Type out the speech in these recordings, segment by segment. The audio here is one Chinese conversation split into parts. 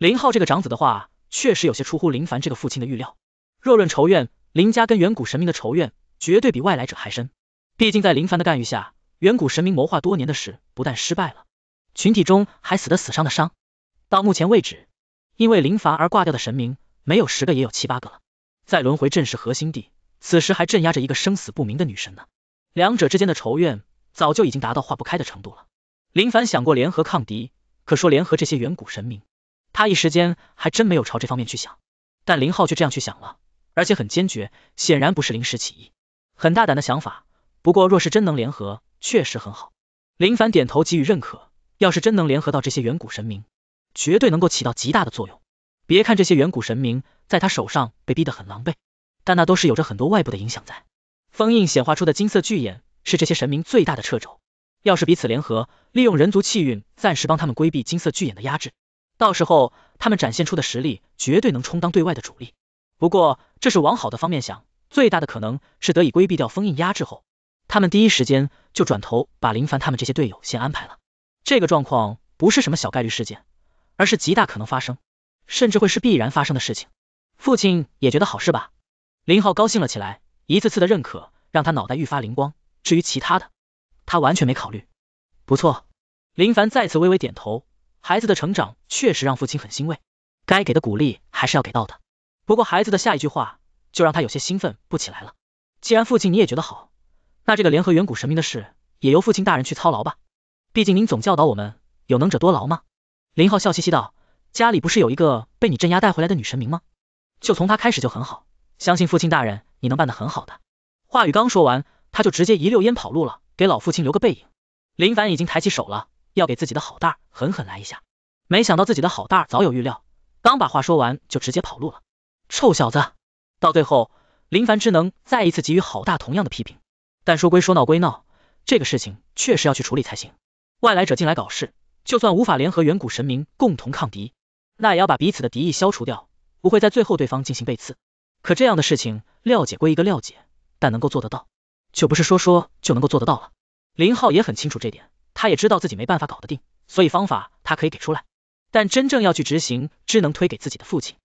林浩这个长子的话，确实有些出乎林凡这个父亲的预料。若论仇怨，林家跟远古神明的仇怨绝对比外来者还深。毕竟在林凡的干预下，远古神明谋划多年的事不但失败了，群体中还死的死，伤的伤。到目前为止，因为林凡而挂掉的神明，没有十个也有七八个了。在轮回镇是核心地，此时还镇压着一个生死不明的女神呢。两者之间的仇怨，早就已经达到化不开的程度了。林凡想过联合抗敌，可说联合这些远古神明。他一时间还真没有朝这方面去想，但林浩却这样去想了，而且很坚决，显然不是临时起意，很大胆的想法。不过若是真能联合，确实很好。林凡点头给予认可，要是真能联合到这些远古神明，绝对能够起到极大的作用。别看这些远古神明在他手上被逼得很狼狈，但那都是有着很多外部的影响在。封印显化出的金色巨眼是这些神明最大的掣肘，要是彼此联合，利用人族气运暂时帮他们规避金色巨眼的压制。到时候他们展现出的实力，绝对能充当对外的主力。不过这是往好的方面想，最大的可能是得以规避掉封印压制后，他们第一时间就转头把林凡他们这些队友先安排了。这个状况不是什么小概率事件，而是极大可能发生，甚至会是必然发生的事情。父亲也觉得好事吧？林浩高兴了起来，一次次的认可让他脑袋愈发灵光。至于其他的，他完全没考虑。不错，林凡再次微微点头。孩子的成长确实让父亲很欣慰，该给的鼓励还是要给到的。不过孩子的下一句话就让他有些兴奋不起来了。既然父亲你也觉得好，那这个联合远古神明的事也由父亲大人去操劳吧。毕竟您总教导我们有能者多劳吗？林浩笑嘻嘻道，家里不是有一个被你镇压带回来的女神明吗？就从她开始就很好，相信父亲大人你能办得很好的。话语刚说完，他就直接一溜烟跑路了，给老父亲留个背影。林凡已经抬起手了。要给自己的好大狠狠来一下，没想到自己的好大早有预料，刚把话说完就直接跑路了。臭小子！到最后，林凡只能再一次给予好大同样的批评。但说归说，闹归闹，这个事情确实要去处理才行。外来者进来搞事，就算无法联合远古神明共同抗敌，那也要把彼此的敌意消除掉，不会在最后对方进行背刺。可这样的事情，廖解归一个廖解，但能够做得到，就不是说说就能够做得到了。林浩也很清楚这点。他也知道自己没办法搞得定，所以方法他可以给出来，但真正要去执行，只能推给自己的父亲。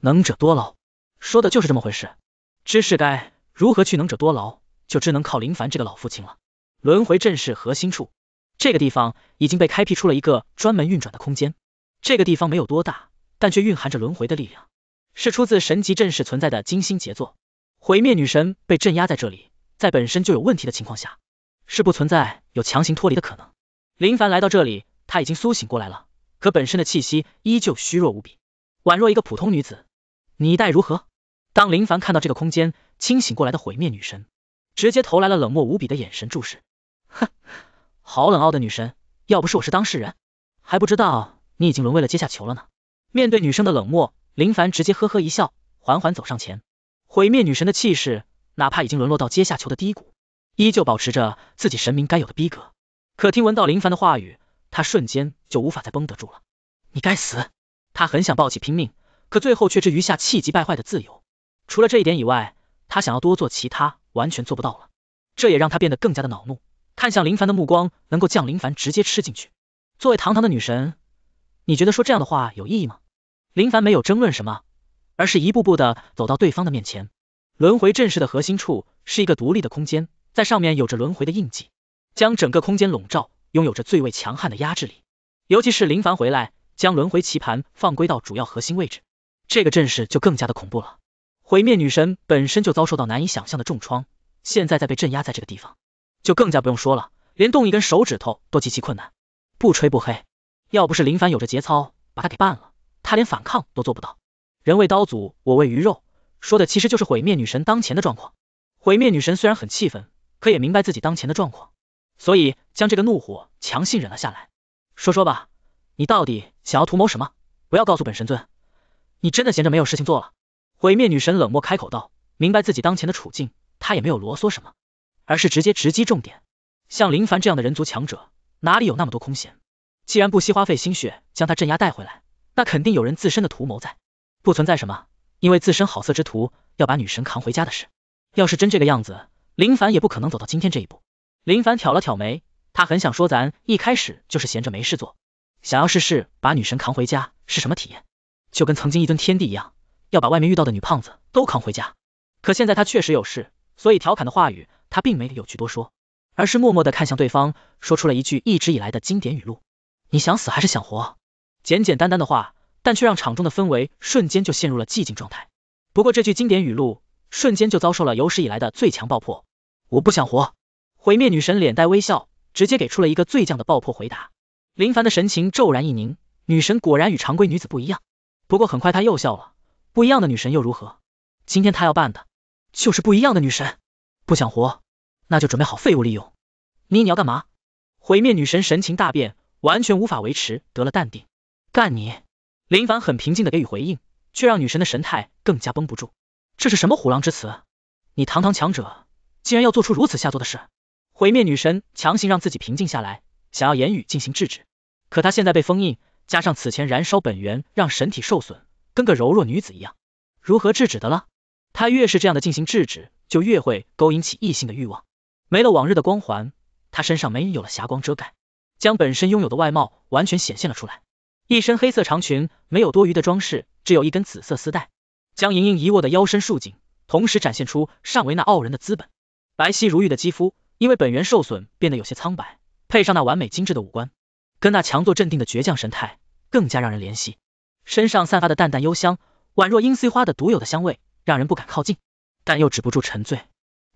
能者多劳，说的就是这么回事。知是该如何去能者多劳，就只能靠林凡这个老父亲了。轮回阵势核心处，这个地方已经被开辟出了一个专门运转的空间。这个地方没有多大，但却蕴含着轮回的力量，是出自神级阵势存在的精心杰作。毁灭女神被镇压在这里，在本身就有问题的情况下。是不存在有强行脱离的可能。林凡来到这里，他已经苏醒过来了，可本身的气息依旧虚弱无比，宛若一个普通女子。你待如何？当林凡看到这个空间清醒过来的毁灭女神，直接投来了冷漠无比的眼神注视。哼，好冷傲的女神，要不是我是当事人，还不知道你已经沦为了阶下囚了呢。面对女生的冷漠，林凡直接呵呵一笑，缓缓走上前。毁灭女神的气势，哪怕已经沦落到阶下囚的低谷。依旧保持着自己神明该有的逼格，可听闻到林凡的话语，他瞬间就无法再绷得住了。你该死！他很想抱起拼命，可最后却只余下气急败坏的自由。除了这一点以外，他想要多做其他，完全做不到了。这也让他变得更加的恼怒，看向林凡的目光能够将林凡直接吃进去。作为堂堂的女神，你觉得说这样的话有意义吗？林凡没有争论什么，而是一步步的走到对方的面前。轮回阵势的核心处是一个独立的空间。在上面有着轮回的印记，将整个空间笼罩，拥有着最为强悍的压制力。尤其是林凡回来，将轮回棋盘放归到主要核心位置，这个阵势就更加的恐怖了。毁灭女神本身就遭受到难以想象的重创，现在再被镇压在这个地方，就更加不用说了，连动一根手指头都极其困难。不吹不黑，要不是林凡有着节操，把他给办了，他连反抗都做不到。人为刀俎，我为鱼肉，说的其实就是毁灭女神当前的状况。毁灭女神虽然很气愤。可也明白自己当前的状况，所以将这个怒火强行忍了下来。说说吧，你到底想要图谋什么？不要告诉本神尊，你真的闲着没有事情做了？毁灭女神冷漠开口道，明白自己当前的处境，她也没有啰嗦什么，而是直接直击重点。像林凡这样的人族强者，哪里有那么多空闲？既然不惜花费心血将他镇压带回来，那肯定有人自身的图谋在，不存在什么因为自身好色之徒要把女神扛回家的事。要是真这个样子，林凡也不可能走到今天这一步。林凡挑了挑眉，他很想说咱一开始就是闲着没事做，想要试试把女神扛回家是什么体验，就跟曾经一尊天帝一样，要把外面遇到的女胖子都扛回家。可现在他确实有事，所以调侃的话语他并没有多说，而是默默的看向对方，说出了一句一直以来的经典语录：你想死还是想活？简简单单的话，但却让场中的氛围瞬间就陷入了寂静状态。不过这句经典语录。瞬间就遭受了有史以来的最强爆破，我不想活。毁灭女神脸带微笑，直接给出了一个最犟的爆破回答。林凡的神情骤然一凝，女神果然与常规女子不一样。不过很快他又笑了，不一样的女神又如何？今天他要扮的就是不一样的女神。不想活，那就准备好废物利用。你你要干嘛？毁灭女神神情大变，完全无法维持得了淡定。干你！林凡很平静的给予回应，却让女神的神态更加绷不住。这是什么虎狼之词？你堂堂强者，竟然要做出如此下作的事？毁灭女神强行让自己平静下来，想要言语进行制止，可她现在被封印，加上此前燃烧本源让神体受损，跟个柔弱女子一样，如何制止的了？她越是这样的进行制止，就越会勾引起异性的欲望。没了往日的光环，她身上没有了霞光遮盖，将本身拥有的外貌完全显现了出来。一身黑色长裙，没有多余的装饰，只有一根紫色丝带。将盈盈一握的腰身束紧，同时展现出尚为那傲人的资本，白皙如玉的肌肤因为本源受损变得有些苍白，配上那完美精致的五官，跟那强作镇定的倔强神态，更加让人怜惜。身上散发的淡淡幽香，宛若罂粟花的独有的香味，让人不敢靠近，但又止不住沉醉。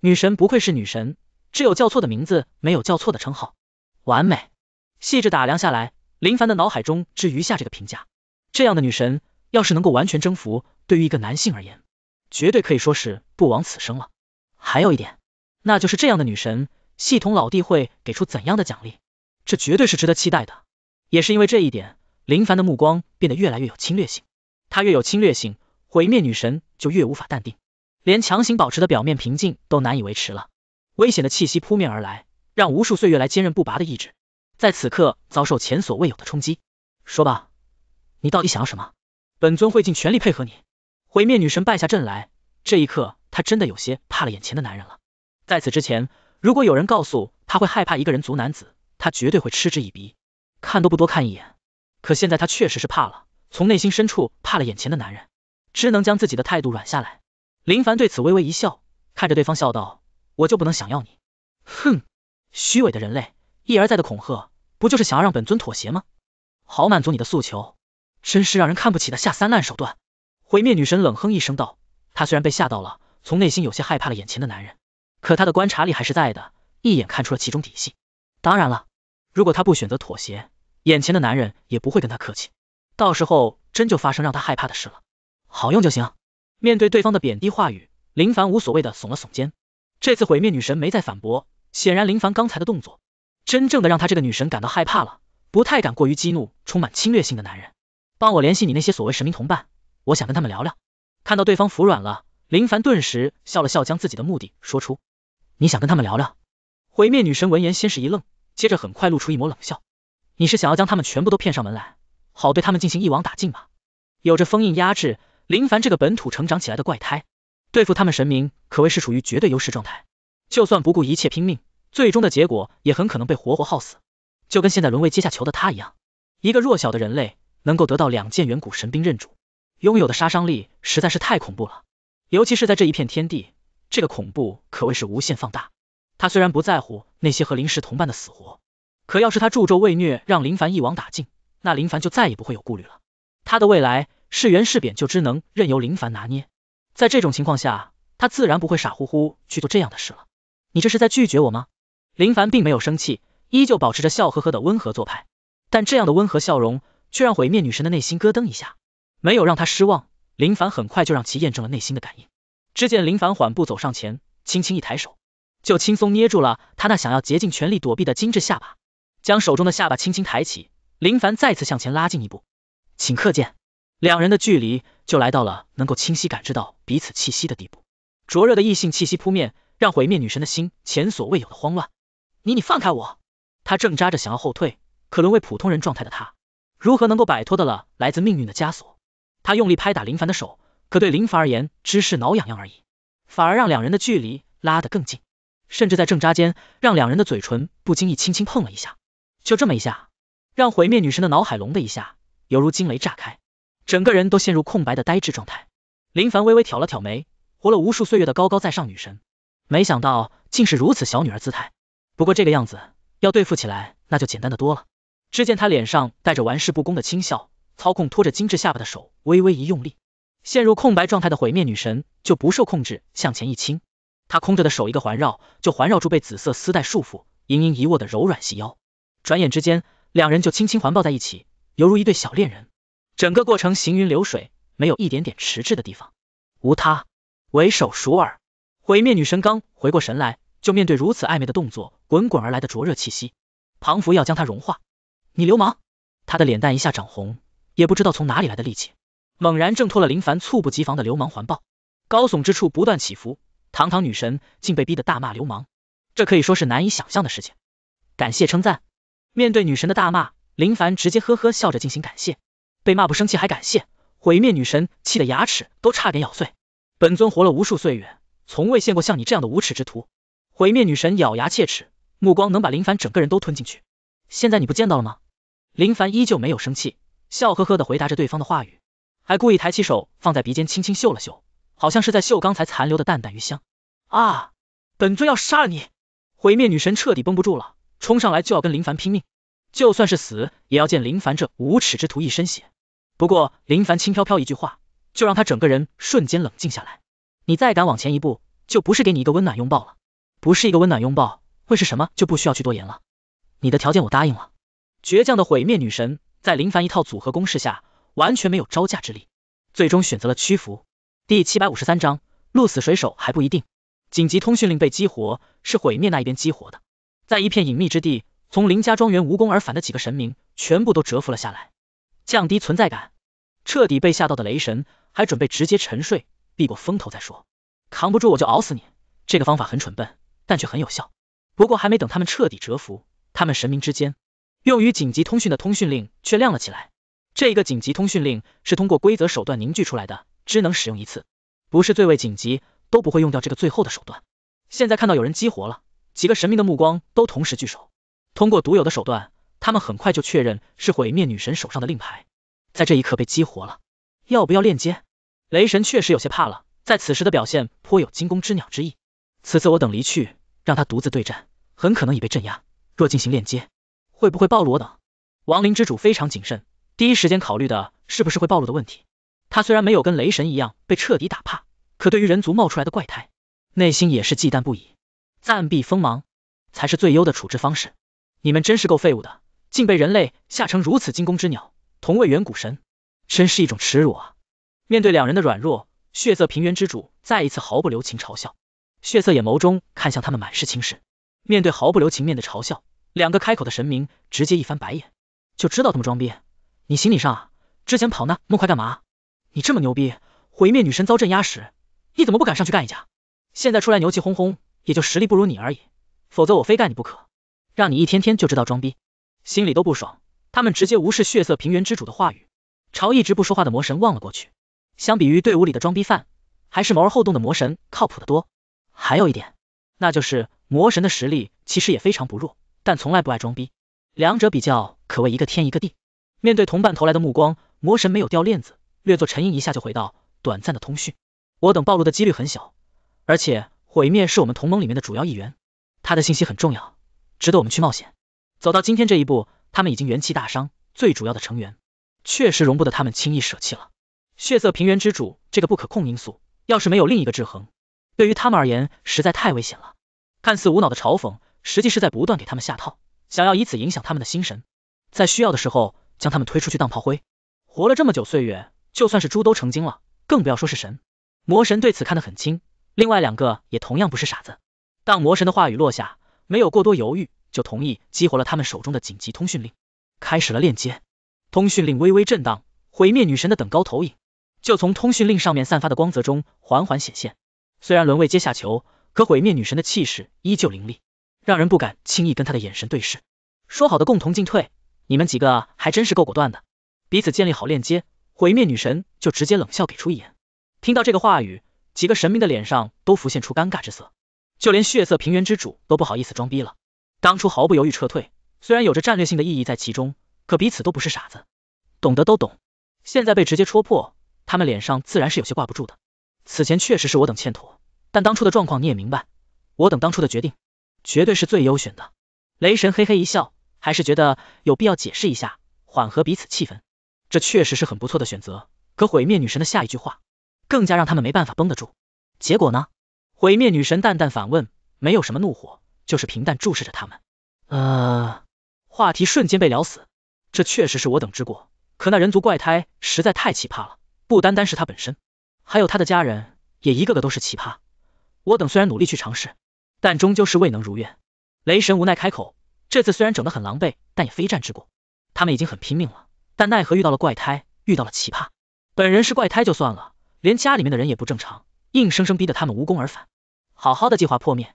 女神不愧是女神，只有叫错的名字，没有叫错的称号，完美。细致打量下来，林凡的脑海中只余下这个评价。这样的女神，要是能够完全征服。对于一个男性而言，绝对可以说是不枉此生了。还有一点，那就是这样的女神，系统老弟会给出怎样的奖励？这绝对是值得期待的。也是因为这一点，林凡的目光变得越来越有侵略性。他越有侵略性，毁灭女神就越无法淡定，连强行保持的表面平静都难以维持了。危险的气息扑面而来，让无数岁月来坚韧不拔的意志，在此刻遭受前所未有的冲击。说吧，你到底想要什么？本尊会尽全力配合你。毁灭女神败下阵来，这一刻她真的有些怕了眼前的男人了。在此之前，如果有人告诉她会害怕一个人族男子，她绝对会嗤之以鼻，看都不多看一眼。可现在她确实是怕了，从内心深处怕了眼前的男人，只能将自己的态度软下来。林凡对此微微一笑，看着对方笑道：“我就不能想要你？哼，虚伪的人类，一而再的恐吓，不就是想要让本尊妥协吗？好满足你的诉求，真是让人看不起的下三滥手段。”毁灭女神冷哼一声道：“她虽然被吓到了，从内心有些害怕了眼前的男人，可她的观察力还是在的，一眼看出了其中底细。当然了，如果她不选择妥协，眼前的男人也不会跟她客气，到时候真就发生让她害怕的事了。好用就行。”面对对方的贬低话语，林凡无所谓的耸了耸肩。这次毁灭女神没再反驳，显然林凡刚才的动作，真正的让他这个女神感到害怕了，不太敢过于激怒充满侵略性的男人。帮我联系你那些所谓神明同伴。我想跟他们聊聊。看到对方服软了，林凡顿时笑了笑，将自己的目的说出。你想跟他们聊聊？毁灭女神闻言先是一愣，接着很快露出一抹冷笑。你是想要将他们全部都骗上门来，好对他们进行一网打尽吧？有着封印压制，林凡这个本土成长起来的怪胎，对付他们神明可谓是处于绝对优势状态。就算不顾一切拼命，最终的结果也很可能被活活耗死，就跟现在沦为阶下囚的他一样。一个弱小的人类，能够得到两件远古神兵认主。拥有的杀伤力实在是太恐怖了，尤其是在这一片天地，这个恐怖可谓是无限放大。他虽然不在乎那些和林时同伴的死活，可要是他助纣为虐，让林凡一网打尽，那林凡就再也不会有顾虑了。他的未来是圆是扁，就只能任由林凡拿捏，在这种情况下，他自然不会傻乎乎去做这样的事了。你这是在拒绝我吗？林凡并没有生气，依旧保持着笑呵呵的温和做派，但这样的温和笑容却让毁灭女神的内心咯噔一下。没有让他失望，林凡很快就让其验证了内心的感应。只见林凡缓步走上前，轻轻一抬手，就轻松捏住了他那想要竭尽全力躲避的精致下巴，将手中的下巴轻轻抬起。林凡再次向前拉近一步，顷刻间，两人的距离就来到了能够清晰感知到彼此气息的地步。灼热的异性气息扑面，让毁灭女神的心前所未有的慌乱。你你放开我！她挣扎着想要后退，可沦为普通人状态的她，如何能够摆脱得了来自命运的枷锁？他用力拍打林凡的手，可对林凡而言，只是挠痒痒而已，反而让两人的距离拉得更近，甚至在挣扎间，让两人的嘴唇不经意轻轻碰了一下。就这么一下，让毁灭女神的脑海隆的一下，犹如惊雷炸开，整个人都陷入空白的呆滞状态。林凡微微挑了挑眉，活了无数岁月的高高在上女神，没想到竟是如此小女儿姿态。不过这个样子，要对付起来那就简单的多了。只见他脸上带着玩世不恭的轻笑。操控拖着精致下巴的手微微一用力，陷入空白状态的毁灭女神就不受控制向前一倾，她空着的手一个环绕就环绕住被紫色丝带束缚、盈盈一握的柔软细腰，转眼之间两人就轻轻环抱在一起，犹如一对小恋人。整个过程行云流水，没有一点点迟滞的地方。无他，唯手熟尔。毁灭女神刚回过神来，就面对如此暧昧的动作，滚滚而来的灼热气息，庞福要将她融化。你流氓！她的脸蛋一下涨红。也不知道从哪里来的力气，猛然挣脱了林凡猝不及防的流氓环抱，高耸之处不断起伏，堂堂女神竟被逼得大骂流氓，这可以说是难以想象的事情。感谢称赞，面对女神的大骂，林凡直接呵呵笑着进行感谢，被骂不生气还感谢，毁灭女神气得牙齿都差点咬碎，本尊活了无数岁月，从未见过像你这样的无耻之徒。毁灭女神咬牙切齿，目光能把林凡整个人都吞进去，现在你不见到了吗？林凡依旧没有生气。笑呵呵的回答着对方的话语，还故意抬起手放在鼻尖轻轻嗅了嗅，好像是在嗅刚才残留的淡淡余香。啊！本尊要杀了你！毁灭女神彻底绷不住了，冲上来就要跟林凡拼命，就算是死也要见林凡这无耻之徒一身血。不过林凡轻飘飘一句话，就让他整个人瞬间冷静下来。你再敢往前一步，就不是给你一个温暖拥抱了，不是一个温暖拥抱，会是什么就不需要去多言了。你的条件我答应了，倔强的毁灭女神。在林凡一套组合攻势下，完全没有招架之力，最终选择了屈服。第七百五十三章，鹿死谁手还不一定。紧急通讯令被激活，是毁灭那一边激活的。在一片隐秘之地，从林家庄园无功而返的几个神明，全部都折服了下来，降低存在感。彻底被吓到的雷神，还准备直接沉睡，避过风头再说。扛不住我就熬死你，这个方法很蠢笨，但却很有效。不过还没等他们彻底折服，他们神明之间。用于紧急通讯的通讯令却亮了起来，这一个紧急通讯令是通过规则手段凝聚出来的，只能使用一次，不是最为紧急都不会用掉这个最后的手段。现在看到有人激活了，几个神明的目光都同时聚首，通过独有的手段，他们很快就确认是毁灭女神手上的令牌在这一刻被激活了。要不要链接？雷神确实有些怕了，在此时的表现颇有惊弓之鸟之意。此次我等离去，让他独自对战，很可能已被镇压，若进行链接。会不会暴露我等？亡灵之主非常谨慎，第一时间考虑的是不是会暴露的问题。他虽然没有跟雷神一样被彻底打怕，可对于人族冒出来的怪胎，内心也是忌惮不已。暂避锋芒才是最优的处置方式。你们真是够废物的，竟被人类吓成如此惊弓之鸟。同为远古神，真是一种耻辱啊！面对两人的软弱，血色平原之主再一次毫不留情嘲笑。血色眼眸中看向他们满是轻视。面对毫不留情面的嘲笑。两个开口的神明直接一翻白眼，就知道他们装逼。你行你上啊！之前跑那么快干嘛？你这么牛逼，毁灭女神遭镇压时，你怎么不敢上去干一架？现在出来牛气哄哄，也就实力不如你而已。否则我非干你不可，让你一天天就知道装逼，心里都不爽。他们直接无视血色平原之主的话语，朝一直不说话的魔神望了过去。相比于队伍里的装逼犯，还是谋而后动的魔神靠谱的多。还有一点，那就是魔神的实力其实也非常不弱。但从来不爱装逼，两者比较可谓一个天一个地。面对同伴投来的目光，魔神没有掉链子，略作沉吟一下就回到：短暂的通讯，我等暴露的几率很小，而且毁灭是我们同盟里面的主要一员，他的信息很重要，值得我们去冒险。走到今天这一步，他们已经元气大伤，最主要的成员确实容不得他们轻易舍弃了。血色平原之主这个不可控因素，要是没有另一个制衡，对于他们而言实在太危险了。看似无脑的嘲讽。实际是在不断给他们下套，想要以此影响他们的心神，在需要的时候将他们推出去当炮灰。活了这么久岁月，就算是猪都成精了，更不要说是神。魔神对此看得很轻，另外两个也同样不是傻子。当魔神的话语落下，没有过多犹豫就同意激活了他们手中的紧急通讯令，开始了链接。通讯令微微震荡，毁灭女神的等高投影就从通讯令上面散发的光泽中缓缓显现。虽然沦为阶下囚，可毁灭女神的气势依旧凌厉。让人不敢轻易跟他的眼神对视。说好的共同进退，你们几个还真是够果断的。彼此建立好链接，毁灭女神就直接冷笑给出一眼。听到这个话语，几个神明的脸上都浮现出尴尬之色，就连血色平原之主都不好意思装逼了。当初毫不犹豫撤退，虽然有着战略性的意义在其中，可彼此都不是傻子，懂得都懂。现在被直接戳破，他们脸上自然是有些挂不住的。此前确实是我等欠妥，但当初的状况你也明白，我等当初的决定。绝对是最优选的，雷神嘿嘿一笑，还是觉得有必要解释一下，缓和彼此气氛。这确实是很不错的选择，可毁灭女神的下一句话更加让他们没办法绷得住。结果呢？毁灭女神淡淡反问，没有什么怒火，就是平淡注视着他们。呃，话题瞬间被聊死。这确实是我等之过，可那人族怪胎实在太奇葩了，不单单是他本身，还有他的家人也一个个都是奇葩。我等虽然努力去尝试。但终究是未能如愿，雷神无奈开口，这次虽然整得很狼狈，但也非战之过。他们已经很拼命了，但奈何遇到了怪胎，遇到了奇葩。本人是怪胎就算了，连家里面的人也不正常，硬生生逼得他们无功而返。好好的计划破灭，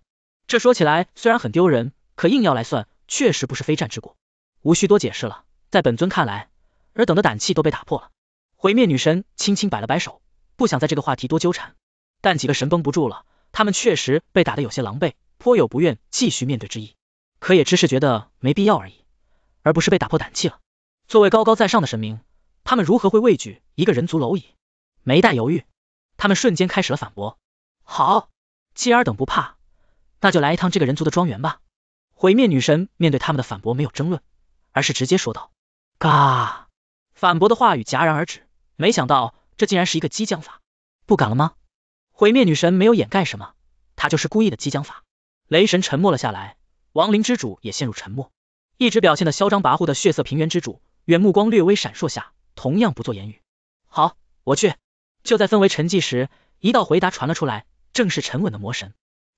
这说起来虽然很丢人，可硬要来算，确实不是非战之过，无需多解释了。在本尊看来，尔等的胆气都被打破了。毁灭女神轻轻摆了摆手，不想在这个话题多纠缠，但几个神绷不住了。他们确实被打的有些狼狈，颇有不愿继续面对之意，可也只是觉得没必要而已，而不是被打破胆气了。作为高高在上的神明，他们如何会畏惧一个人族蝼蚁？没带犹豫，他们瞬间开始了反驳。好，既尔等不怕，那就来一趟这个人族的庄园吧。毁灭女神面对他们的反驳没有争论，而是直接说道：“嘎！”反驳的话语戛然而止，没想到这竟然是一个激将法。不敢了吗？毁灭女神没有掩盖什么，她就是故意的激将法。雷神沉默了下来，亡灵之主也陷入沉默。一直表现的嚣张跋扈的血色平原之主，远目光略微闪烁下，同样不做言语。好，我去。就在氛围沉寂时，一道回答传了出来，正是沉稳的魔神。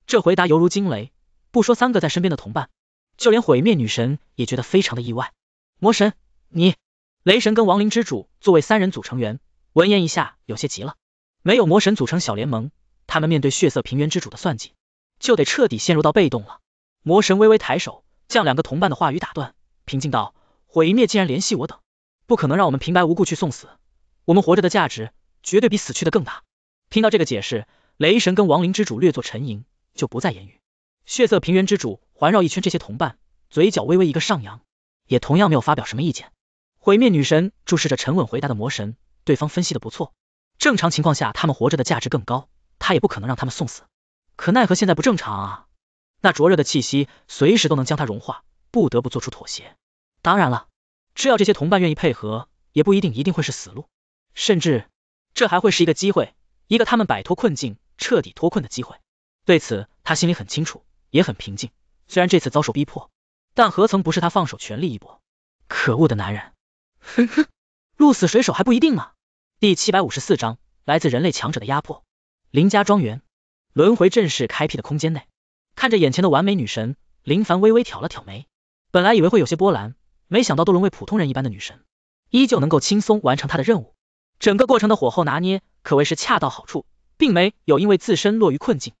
这回答犹如惊雷，不说三个在身边的同伴，就连毁灭女神也觉得非常的意外。魔神，你！雷神跟亡灵之主作为三人组成员，闻言一下有些急了。没有魔神组成小联盟，他们面对血色平原之主的算计，就得彻底陷入到被动了。魔神微微抬手，将两个同伴的话语打断，平静道：“毁灭竟然联系我等，不可能让我们平白无故去送死。我们活着的价值，绝对比死去的更大。”听到这个解释，雷神跟亡灵之主略作沉吟，就不再言语。血色平原之主环绕一圈这些同伴，嘴角微微一个上扬，也同样没有发表什么意见。毁灭女神注视着沉稳回答的魔神，对方分析的不错。正常情况下，他们活着的价值更高，他也不可能让他们送死。可奈何现在不正常啊，那灼热的气息随时都能将他融化，不得不做出妥协。当然了，只要这些同伴愿意配合，也不一定一定会是死路，甚至这还会是一个机会，一个他们摆脱困境、彻底脱困的机会。对此，他心里很清楚，也很平静。虽然这次遭受逼迫，但何曾不是他放手全力一搏？可恶的男人，哼 哼，鹿死谁手还不一定呢。第七百五十四章来自人类强者的压迫。林家庄园，轮回阵势开辟的空间内，看着眼前的完美女神林凡微微挑了挑眉，本来以为会有些波澜，没想到都沦为普通人一般的女神，依旧能够轻松完成她的任务。整个过程的火候拿捏可谓是恰到好处，并没有因为自身落于困境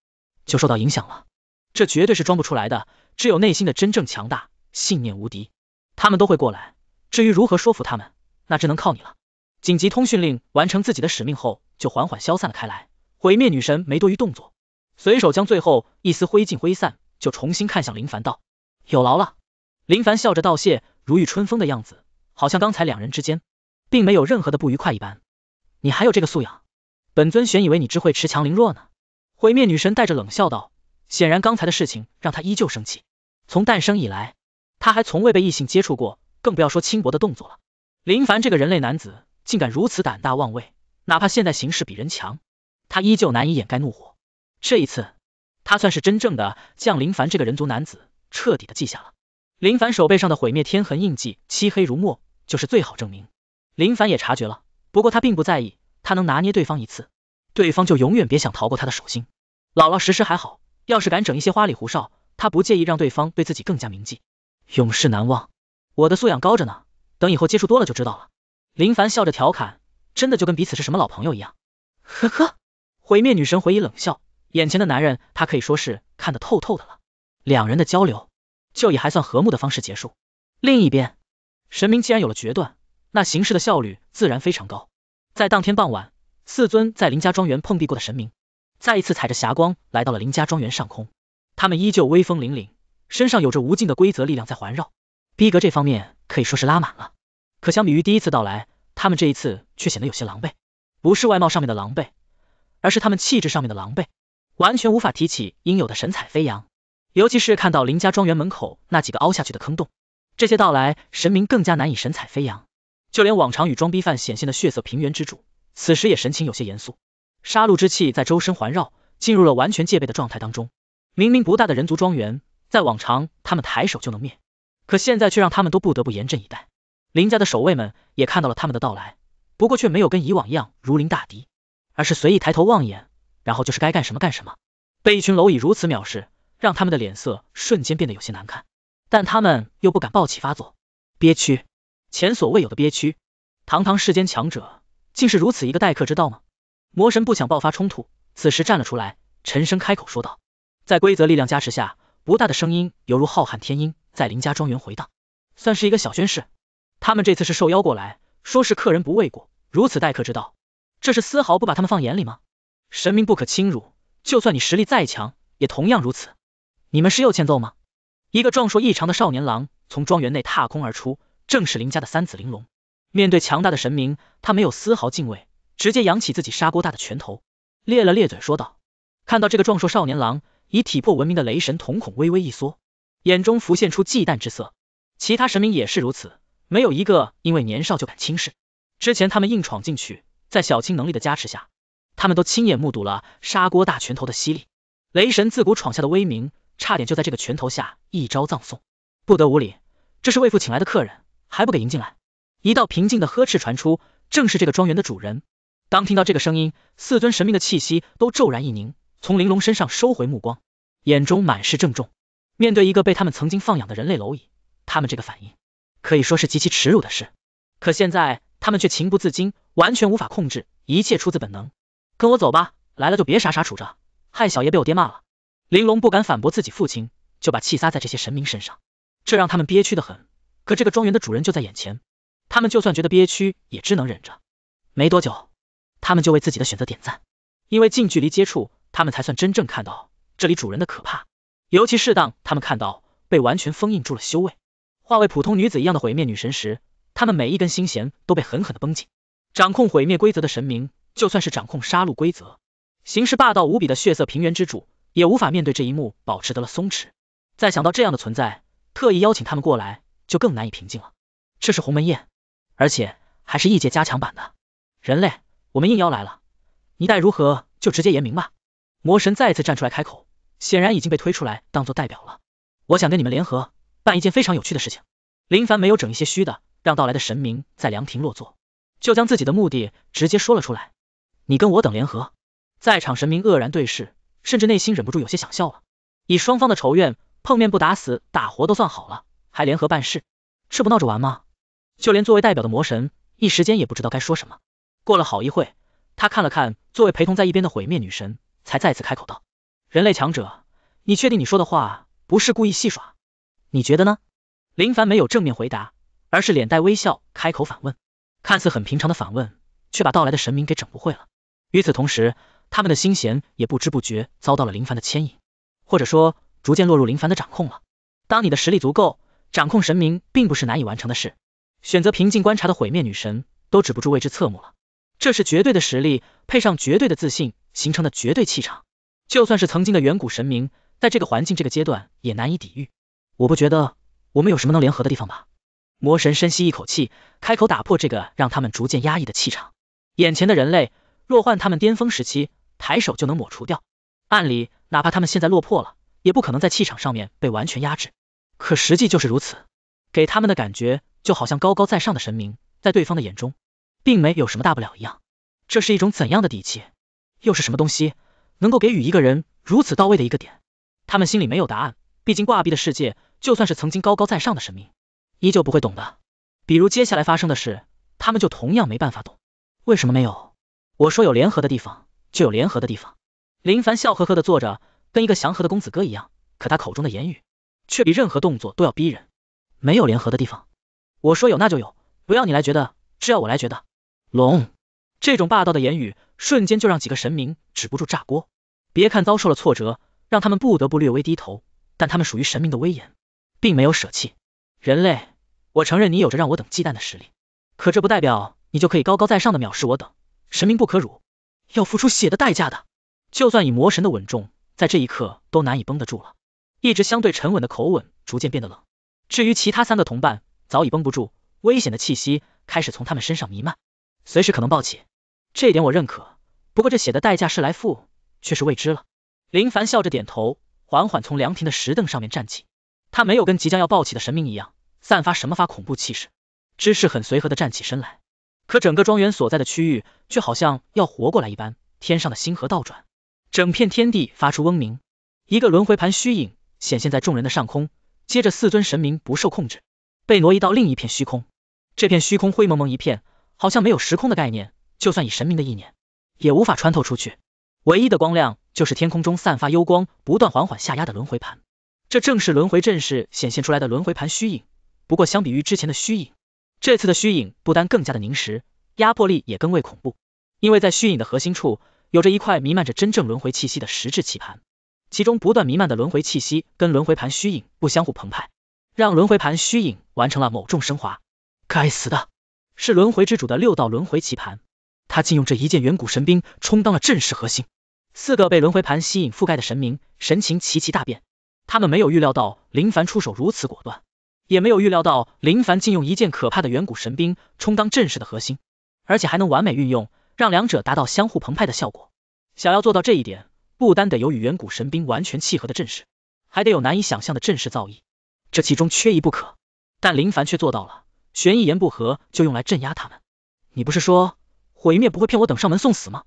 就受到影响了。这绝对是装不出来的，只有内心的真正强大，信念无敌，他们都会过来。至于如何说服他们，那只能靠你了。紧急通讯令完成自己的使命后，就缓缓消散了开来。毁灭女神没多余动作，随手将最后一丝灰烬挥散，就重新看向林凡道：“有劳了。”林凡笑着道谢，如遇春风的样子，好像刚才两人之间并没有任何的不愉快一般。你还有这个素养？本尊选以为你只会恃强凌弱呢。毁灭女神带着冷笑道，显然刚才的事情让她依旧生气。从诞生以来，她还从未被异性接触过，更不要说轻薄的动作了。林凡这个人类男子。竟敢如此胆大妄为，哪怕现在形势比人强，他依旧难以掩盖怒火。这一次，他算是真正的将林凡这个人族男子彻底的记下了。林凡手背上的毁灭天痕印记，漆黑如墨，就是最好证明。林凡也察觉了，不过他并不在意，他能拿捏对方一次，对方就永远别想逃过他的手心。老老实实还好，要是敢整一些花里胡哨，他不介意让对方对自己更加铭记，永世难忘。我的素养高着呢，等以后接触多了就知道了。林凡笑着调侃，真的就跟彼此是什么老朋友一样。呵呵，毁灭女神回忆冷笑，眼前的男人她可以说是看得透透的了。两人的交流就以还算和睦的方式结束。另一边，神明既然有了决断，那行事的效率自然非常高。在当天傍晚，四尊在林家庄园碰壁过的神明，再一次踩着霞光来到了林家庄园上空。他们依旧威风凛凛，身上有着无尽的规则力量在环绕，逼格这方面可以说是拉满了。可相比于第一次到来，他们这一次却显得有些狼狈，不是外貌上面的狼狈，而是他们气质上面的狼狈，完全无法提起应有的神采飞扬。尤其是看到林家庄园门口那几个凹下去的坑洞，这些到来神明更加难以神采飞扬。就连往常与装逼犯显现的血色平原之主，此时也神情有些严肃，杀戮之气在周身环绕，进入了完全戒备的状态当中。明明不大的人族庄园，在往常他们抬手就能灭，可现在却让他们都不得不严阵以待。林家的守卫们也看到了他们的到来，不过却没有跟以往一样如临大敌，而是随意抬头望眼，然后就是该干什么干什么。被一群蝼蚁如此藐视，让他们的脸色瞬间变得有些难看，但他们又不敢暴起发作，憋屈，前所未有的憋屈。堂堂世间强者，竟是如此一个待客之道吗？魔神不想爆发冲突，此时站了出来，沉声开口说道：“在规则力量加持下，不大的声音犹如浩瀚天音，在林家庄园回荡，算是一个小宣誓。”他们这次是受邀过来，说是客人不为过，如此待客之道，这是丝毫不把他们放眼里吗？神明不可轻辱，就算你实力再强，也同样如此。你们是又欠揍吗？一个壮硕异常的少年郎从庄园内踏空而出，正是林家的三子玲珑。面对强大的神明，他没有丝毫敬畏，直接扬起自己砂锅大的拳头，咧了咧嘴说道。看到这个壮硕少年郎，以体魄闻名的雷神瞳孔微微一缩，眼中浮现出忌惮之色。其他神明也是如此。没有一个因为年少就敢轻视。之前他们硬闯进去，在小青能力的加持下，他们都亲眼目睹了砂锅大拳头的犀利。雷神自古闯下的威名，差点就在这个拳头下一招葬送。不得无礼，这是魏父请来的客人，还不给迎进来？一道平静的呵斥传出，正是这个庄园的主人。当听到这个声音，四尊神明的气息都骤然一凝，从玲珑身上收回目光，眼中满是郑重。面对一个被他们曾经放养的人类蝼蚁，他们这个反应。可以说是极其耻辱的事，可现在他们却情不自禁，完全无法控制，一切出自本能。跟我走吧，来了就别傻傻杵着，害小爷被我爹骂了。玲珑不敢反驳自己父亲，就把气撒在这些神明身上，这让他们憋屈的很。可这个庄园的主人就在眼前，他们就算觉得憋屈，也只能忍着。没多久，他们就为自己的选择点赞，因为近距离接触，他们才算真正看到这里主人的可怕。尤其适当他们看到被完全封印住了修为。化为普通女子一样的毁灭女神时，他们每一根心弦都被狠狠的绷紧。掌控毁灭规则的神明，就算是掌控杀戮规则、行事霸道无比的血色平原之主，也无法面对这一幕保持得了松弛。再想到这样的存在特意邀请他们过来，就更难以平静了。这是鸿门宴，而且还是异界加强版的。人类，我们应邀来了，你待如何就直接言明吧。魔神再次站出来开口，显然已经被推出来当做代表了。我想跟你们联合。办一件非常有趣的事情，林凡没有整一些虚的，让到来的神明在凉亭落座，就将自己的目的直接说了出来。你跟我等联合，在场神明愕然对视，甚至内心忍不住有些想笑了。以双方的仇怨，碰面不打死打活都算好了，还联合办事，这不闹着玩吗？就连作为代表的魔神，一时间也不知道该说什么。过了好一会，他看了看作为陪同在一边的毁灭女神，才再次开口道：“人类强者，你确定你说的话不是故意戏耍？”你觉得呢？林凡没有正面回答，而是脸带微笑开口反问，看似很平常的反问，却把到来的神明给整不会了。与此同时，他们的心弦也不知不觉遭到了林凡的牵引，或者说逐渐落入林凡的掌控了。当你的实力足够，掌控神明并不是难以完成的事。选择平静观察的毁灭女神都止不住为之侧目了。这是绝对的实力配上绝对的自信形成的绝对气场，就算是曾经的远古神明，在这个环境这个阶段也难以抵御。我不觉得我们有什么能联合的地方吧？魔神深吸一口气，开口打破这个让他们逐渐压抑的气场。眼前的人类，若换他们巅峰时期，抬手就能抹除掉。按理，哪怕他们现在落魄了，也不可能在气场上面被完全压制。可实际就是如此，给他们的感觉就好像高高在上的神明，在对方的眼中，并没有什么大不了一样。这是一种怎样的底气？又是什么东西能够给予一个人如此到位的一个点？他们心里没有答案。毕竟挂壁的世界，就算是曾经高高在上的神明，依旧不会懂的。比如接下来发生的事，他们就同样没办法懂。为什么没有？我说有联合的地方，就有联合的地方。林凡笑呵呵的坐着，跟一个祥和的公子哥一样，可他口中的言语，却比任何动作都要逼人。没有联合的地方，我说有那就有，不要你来觉得，只要我来觉得。龙，这种霸道的言语，瞬间就让几个神明止不住炸锅。别看遭受了挫折，让他们不得不略微低头。但他们属于神明的威严，并没有舍弃人类。我承认你有着让我等忌惮的实力，可这不代表你就可以高高在上的藐视我等。神明不可辱，要付出血的代价的。就算以魔神的稳重，在这一刻都难以绷得住了。一直相对沉稳的口吻逐渐变得冷。至于其他三个同伴，早已绷不住，危险的气息开始从他们身上弥漫，随时可能暴起。这点我认可，不过这血的代价是来付，却是未知了。林凡笑着点头。缓缓从凉亭的石凳上面站起，他没有跟即将要抱起的神明一样，散发什么发恐怖气势，只是很随和的站起身来。可整个庄园所在的区域却好像要活过来一般，天上的星河倒转，整片天地发出嗡鸣，一个轮回盘虚影显现在众人的上空。接着四尊神明不受控制，被挪移到另一片虚空。这片虚空灰蒙蒙一片，好像没有时空的概念，就算以神明的意念，也无法穿透出去。唯一的光亮。就是天空中散发幽光、不断缓缓下压的轮回盘，这正是轮回阵势显现出来的轮回盘虚影。不过相比于之前的虚影，这次的虚影不单更加的凝实，压迫力也更为恐怖。因为在虚影的核心处，有着一块弥漫着真正轮回气息的实质棋盘，其中不断弥漫的轮回气息跟轮回盘虚影不相互澎湃，让轮回盘虚影完成了某种升华。该死的，是轮回之主的六道轮回棋盘，他竟用这一件远古神兵充当了阵势核心。四个被轮回盘吸引覆盖的神明神情齐齐大变，他们没有预料到林凡出手如此果断，也没有预料到林凡竟用一件可怕的远古神兵充当阵势的核心，而且还能完美运用，让两者达到相互澎湃的效果。想要做到这一点，不单得有与远古神兵完全契合的阵势，还得有难以想象的阵势造诣，这其中缺一不可。但林凡却做到了，玄一言不合就用来镇压他们。你不是说毁灭不会骗我等上门送死吗？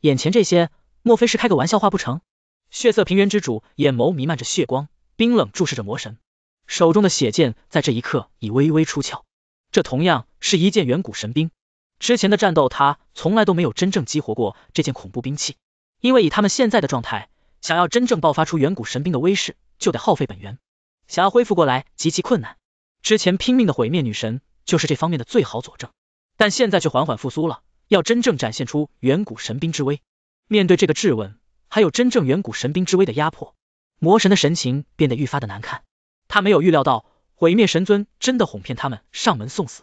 眼前这些。莫非是开个玩笑话不成？血色平原之主眼眸弥漫着血光，冰冷注视着魔神手中的血剑，在这一刻已微微出鞘。这同样是一件远古神兵，之前的战斗他从来都没有真正激活过这件恐怖兵器，因为以他们现在的状态，想要真正爆发出远古神兵的威势，就得耗费本源，想要恢复过来极其困难。之前拼命的毁灭女神就是这方面的最好佐证，但现在却缓缓复苏了，要真正展现出远古神兵之威。面对这个质问，还有真正远古神兵之威的压迫，魔神的神情变得愈发的难看。他没有预料到毁灭神尊真的哄骗他们上门送死，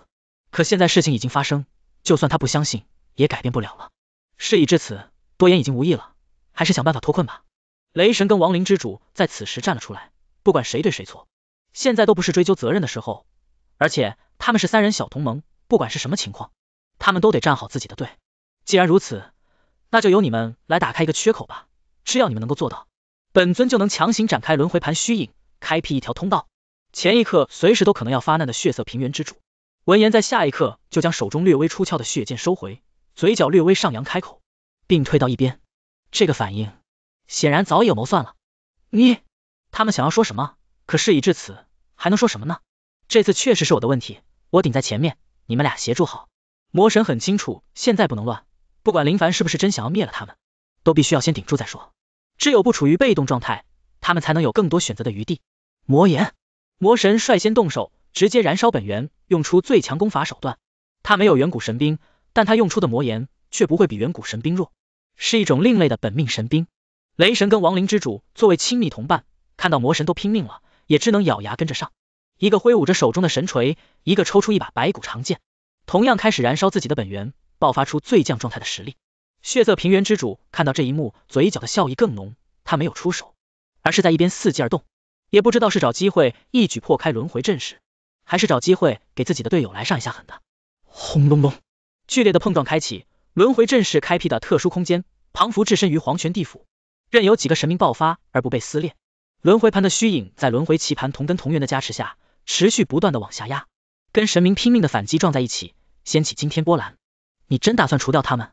可现在事情已经发生，就算他不相信，也改变不了了。事已至此，多言已经无益了，还是想办法脱困吧。雷神跟亡灵之主在此时站了出来，不管谁对谁错，现在都不是追究责任的时候。而且他们是三人小同盟，不管是什么情况，他们都得站好自己的队。既然如此。那就由你们来打开一个缺口吧，只要你们能够做到，本尊就能强行展开轮回盘虚影，开辟一条通道。前一刻随时都可能要发难的血色平原之主，闻言在下一刻就将手中略微出鞘的血剑收回，嘴角略微上扬开口，并退到一边。这个反应显然早已有谋算了。你，他们想要说什么？可事已至此，还能说什么呢？这次确实是我的问题，我顶在前面，你们俩协助好。魔神很清楚，现在不能乱。不管林凡是不是真想要灭了他们，都必须要先顶住再说。只有不处于被动状态，他们才能有更多选择的余地。魔岩，魔神率先动手，直接燃烧本源，用出最强功法手段。他没有远古神兵，但他用出的魔岩却不会比远古神兵弱，是一种另类的本命神兵。雷神跟亡灵之主作为亲密同伴，看到魔神都拼命了，也只能咬牙跟着上。一个挥舞着手中的神锤，一个抽出一把白骨长剑，同样开始燃烧自己的本源。爆发出最将状态的实力，血色平原之主看到这一幕，嘴角的笑意更浓。他没有出手，而是在一边伺机而动，也不知道是找机会一举破开轮回阵势，还是找机会给自己的队友来上一下狠的。轰隆隆，剧烈的碰撞开启，轮回阵势开辟的特殊空间，庞福置身于黄泉地府，任由几个神明爆发而不被撕裂。轮回盘的虚影在轮回棋盘同根同源的加持下，持续不断的往下压，跟神明拼命的反击撞在一起，掀起惊天波澜。你真打算除掉他们？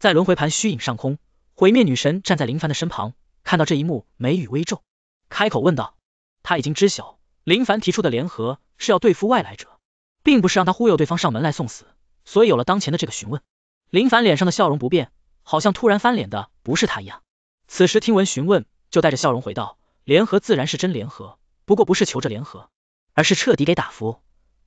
在轮回盘虚影上空，毁灭女神站在林凡的身旁，看到这一幕，眉宇微皱，开口问道。他已经知晓林凡提出的联合是要对付外来者，并不是让他忽悠对方上门来送死，所以有了当前的这个询问。林凡脸上的笑容不变，好像突然翻脸的不是他一样。此时听闻询问，就带着笑容回道：联合自然是真联合，不过不是求着联合，而是彻底给打服，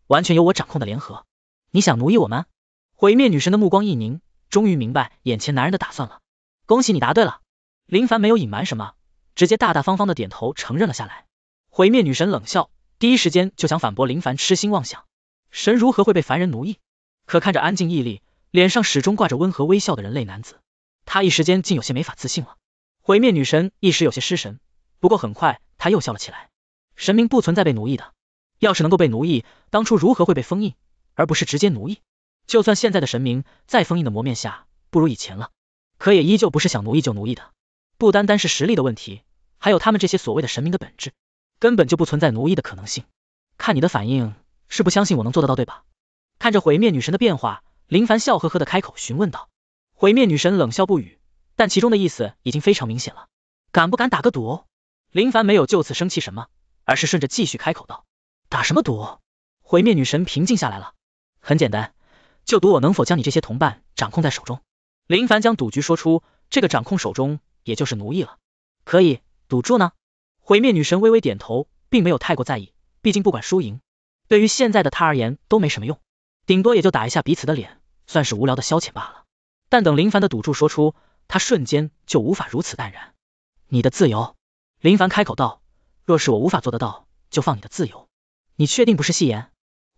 完全由我掌控的联合。你想奴役我们？毁灭女神的目光一凝，终于明白眼前男人的打算了。恭喜你答对了。林凡没有隐瞒什么，直接大大方方的点头承认了下来。毁灭女神冷笑，第一时间就想反驳林凡痴心妄想，神如何会被凡人奴役？可看着安静屹立，脸上始终挂着温和微笑的人类男子，他一时间竟有些没法自信了。毁灭女神一时有些失神，不过很快他又笑了起来。神明不存在被奴役的，要是能够被奴役，当初如何会被封印，而不是直接奴役？就算现在的神明在封印的魔面下不如以前了，可也依旧不是想奴役就奴役的。不单单是实力的问题，还有他们这些所谓的神明的本质，根本就不存在奴役的可能性。看你的反应，是不相信我能做得到，对吧？看着毁灭女神的变化，林凡笑呵呵的开口询问道。毁灭女神冷笑不语，但其中的意思已经非常明显了。敢不敢打个赌？林凡没有就此生气什么，而是顺着继续开口道。打什么赌？毁灭女神平静下来了。很简单。就赌我能否将你这些同伴掌控在手中。林凡将赌局说出，这个掌控手中，也就是奴役了。可以，赌注呢？毁灭女神微微点头，并没有太过在意，毕竟不管输赢，对于现在的她而言都没什么用，顶多也就打一下彼此的脸，算是无聊的消遣罢了。但等林凡的赌注说出，她瞬间就无法如此淡然。你的自由，林凡开口道，若是我无法做得到，就放你的自由。你确定不是戏言？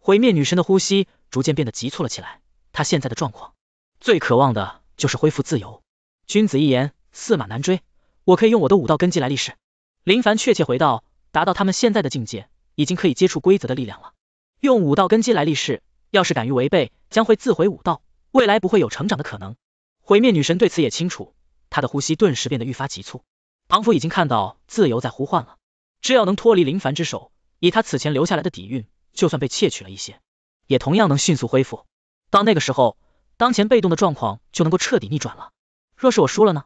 毁灭女神的呼吸逐渐变得急促了起来，她现在的状况最渴望的就是恢复自由。君子一言，驷马难追，我可以用我的武道根基来立誓。林凡确切回道，达到他们现在的境界，已经可以接触规则的力量了。用武道根基来立誓，要是敢于违背，将会自毁武道，未来不会有成长的可能。毁灭女神对此也清楚，她的呼吸顿时变得愈发急促。庞佛已经看到自由在呼唤了，只要能脱离林凡之手，以他此前留下来的底蕴。就算被窃取了一些，也同样能迅速恢复。到那个时候，当前被动的状况就能够彻底逆转了。若是我输了呢？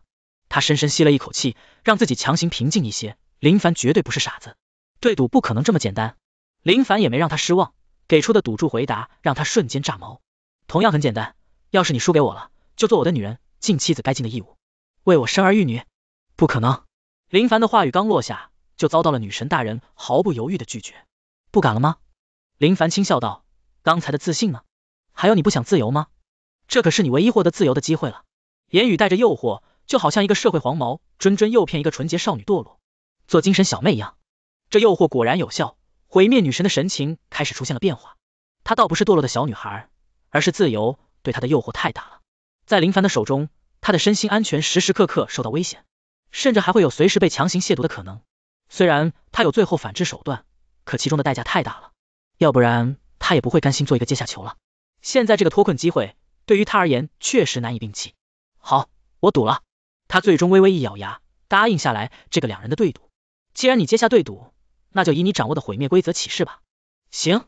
他深深吸了一口气，让自己强行平静一些。林凡绝对不是傻子，对赌不可能这么简单。林凡也没让他失望，给出的赌注回答让他瞬间炸毛。同样很简单，要是你输给我了，就做我的女人，尽妻子该尽的义务，为我生儿育女。不可能！林凡的话语刚落下，就遭到了女神大人毫不犹豫的拒绝。不敢了吗？林凡轻笑道：“刚才的自信呢？还有你不想自由吗？这可是你唯一获得自由的机会了。”言语带着诱惑，就好像一个社会黄毛，谆谆诱骗一个纯洁少女堕落，做精神小妹一样。这诱惑果然有效，毁灭女神的神情开始出现了变化。她倒不是堕落的小女孩，而是自由对她的诱惑太大了。在林凡的手中，她的身心安全时时刻刻受到危险，甚至还会有随时被强行亵渎的可能。虽然她有最后反制手段，可其中的代价太大了。要不然他也不会甘心做一个阶下囚了。现在这个脱困机会对于他而言确实难以摒弃。好，我赌了。他最终微微一咬牙，答应下来这个两人的对赌。既然你接下对赌，那就以你掌握的毁灭规则起誓吧。行，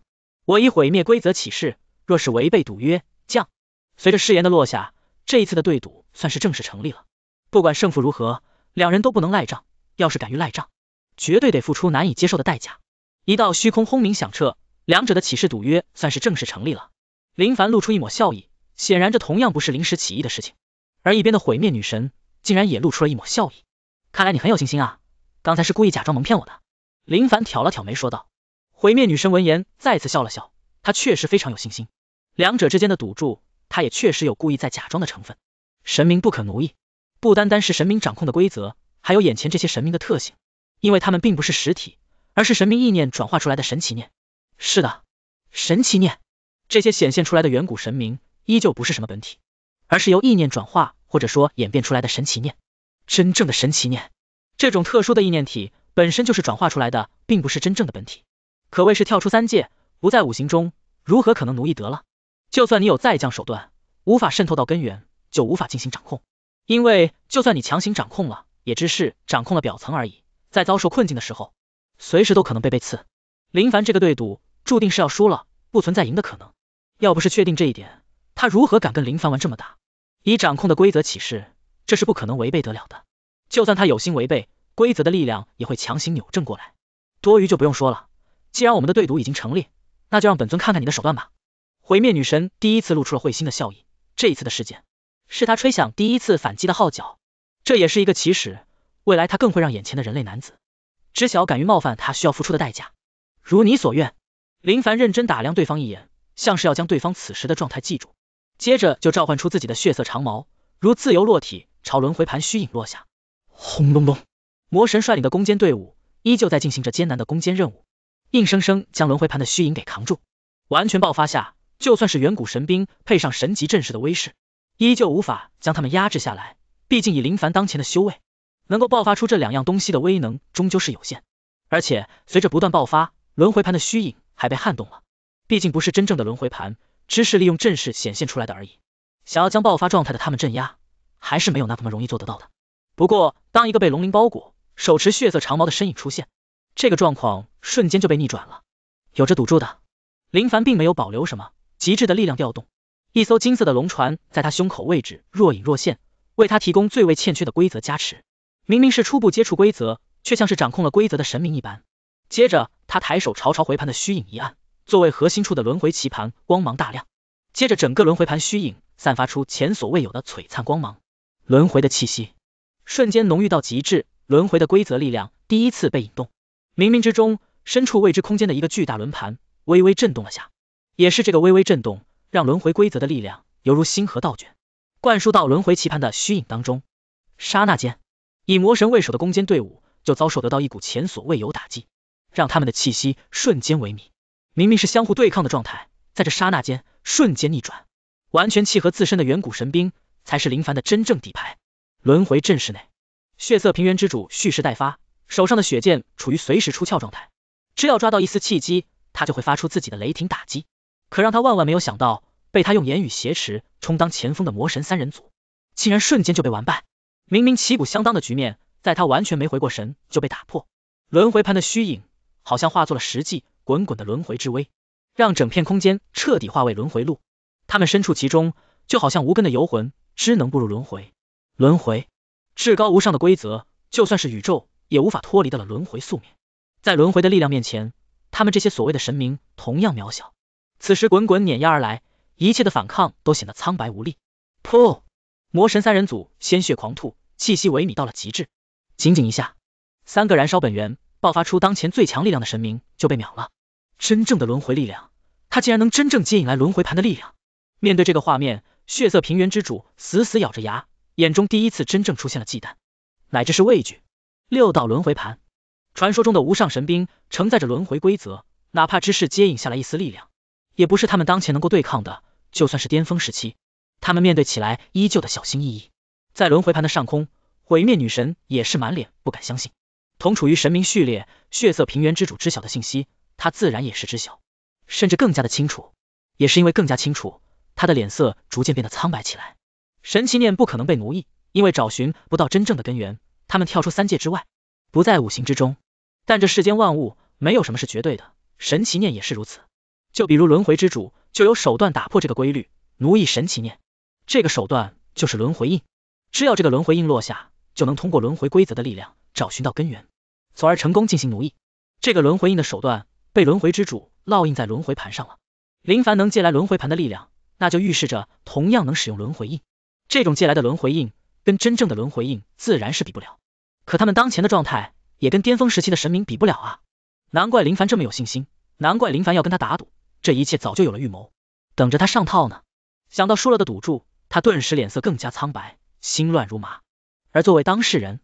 我以毁灭规则起誓，若是违背赌约，将随着誓言的落下，这一次的对赌算是正式成立了。不管胜负如何，两人都不能赖账。要是敢于赖账，绝对得付出难以接受的代价。一道虚空轰鸣响彻。两者的起誓赌约算是正式成立了，林凡露出一抹笑意，显然这同样不是临时起意的事情。而一边的毁灭女神竟然也露出了一抹笑意，看来你很有信心啊，刚才是故意假装蒙骗我的。林凡挑了挑眉说道。毁灭女神闻言再次笑了笑，她确实非常有信心。两者之间的赌注，她也确实有故意在假装的成分。神明不可奴役，不单单是神明掌控的规则，还有眼前这些神明的特性，因为他们并不是实体，而是神明意念转化出来的神奇念。是的，神奇念，这些显现出来的远古神明依旧不是什么本体，而是由意念转化或者说演变出来的神奇念。真正的神奇念，这种特殊的意念体本身就是转化出来的，并不是真正的本体，可谓是跳出三界不在五行中，如何可能奴役得了？就算你有再降手段，无法渗透到根源，就无法进行掌控。因为就算你强行掌控了，也只是掌控了表层而已，在遭受困境的时候，随时都可能被被刺。林凡这个对赌。注定是要输了，不存在赢的可能。要不是确定这一点，他如何敢跟林凡玩这么大？以掌控的规则起誓，这是不可能违背得了的。就算他有心违背，规则的力量也会强行扭正过来。多余就不用说了。既然我们的对赌已经成立，那就让本尊看看你的手段吧。毁灭女神第一次露出了会心的笑意。这一次的事件，是他吹响第一次反击的号角，这也是一个起始。未来他更会让眼前的人类男子知晓敢于冒犯他需要付出的代价。如你所愿。林凡认真打量对方一眼，像是要将对方此时的状态记住，接着就召唤出自己的血色长矛，如自由落体朝轮回盘虚影落下。轰隆隆，魔神率领的攻坚队伍依旧在进行着艰难的攻坚任务，硬生生将轮回盘的虚影给扛住。完全爆发下，就算是远古神兵配上神级阵势的威势，依旧无法将他们压制下来。毕竟以林凡当前的修为，能够爆发出这两样东西的威能终究是有限。而且随着不断爆发，轮回盘的虚影。还被撼动了，毕竟不是真正的轮回盘，只是利用阵势显现出来的而已。想要将爆发状态的他们镇压，还是没有那么容易做得到的。不过，当一个被龙鳞包裹、手持血色长矛的身影出现，这个状况瞬间就被逆转了。有着赌注的林凡并没有保留什么极致的力量调动，一艘金色的龙船在他胸口位置若隐若现，为他提供最为欠缺的规则加持。明明是初步接触规则，却像是掌控了规则的神明一般。接着，他抬手朝朝回盘的虚影一按，座位核心处的轮回棋盘光芒大亮。接着，整个轮回盘虚影散发出前所未有的璀璨光芒，轮回的气息瞬间浓郁到极致，轮回的规则力量第一次被引动。冥冥之中，深处未知空间的一个巨大轮盘微微震动了下，也是这个微微震动，让轮回规则的力量犹如星河倒卷，灌输到轮回棋盘的虚影当中。刹那间，以魔神为首的攻坚队伍就遭受得到一股前所未有打击。让他们的气息瞬间萎靡，明明是相互对抗的状态，在这刹那间瞬间逆转，完全契合自身的远古神兵才是林凡的真正底牌。轮回阵势内，血色平原之主蓄势待发，手上的血剑处于随时出鞘状态，只要抓到一丝契机，他就会发出自己的雷霆打击。可让他万万没有想到，被他用言语挟持充当前锋的魔神三人组，竟然瞬间就被完败。明明旗鼓相当的局面，在他完全没回过神就被打破，轮回盘的虚影。好像化作了实际，滚滚的轮回之威，让整片空间彻底化为轮回路。他们身处其中，就好像无根的游魂，只能步入轮回。轮回，至高无上的规则，就算是宇宙也无法脱离得了轮回宿命。在轮回的力量面前，他们这些所谓的神明同样渺小。此时滚滚碾压而来，一切的反抗都显得苍白无力。噗！魔神三人组鲜血狂吐，气息萎靡到了极致。仅仅一下，三个燃烧本源。爆发出当前最强力量的神明就被秒了，真正的轮回力量，他竟然能真正接引来轮回盘的力量。面对这个画面，血色平原之主死死咬着牙，眼中第一次真正出现了忌惮，乃至是畏惧。六道轮回盘，传说中的无上神兵，承载着轮回规则，哪怕只是接引下来一丝力量，也不是他们当前能够对抗的。就算是巅峰时期，他们面对起来依旧的小心翼翼。在轮回盘的上空，毁灭女神也是满脸不敢相信。同处于神明序列，血色平原之主知晓的信息，他自然也是知晓，甚至更加的清楚。也是因为更加清楚，他的脸色逐渐变得苍白起来。神奇念不可能被奴役，因为找寻不到真正的根源，他们跳出三界之外，不在五行之中。但这世间万物没有什么是绝对的，神奇念也是如此。就比如轮回之主就有手段打破这个规律，奴役神奇念。这个手段就是轮回印，只要这个轮回印落下，就能通过轮回规则的力量。找寻到根源，从而成功进行奴役。这个轮回印的手段被轮回之主烙印在轮回盘上了。林凡能借来轮回盘的力量，那就预示着同样能使用轮回印。这种借来的轮回印跟真正的轮回印自然是比不了。可他们当前的状态也跟巅峰时期的神明比不了啊！难怪林凡这么有信心，难怪林凡要跟他打赌，这一切早就有了预谋，等着他上套呢。想到输了的赌注，他顿时脸色更加苍白，心乱如麻。而作为当事人，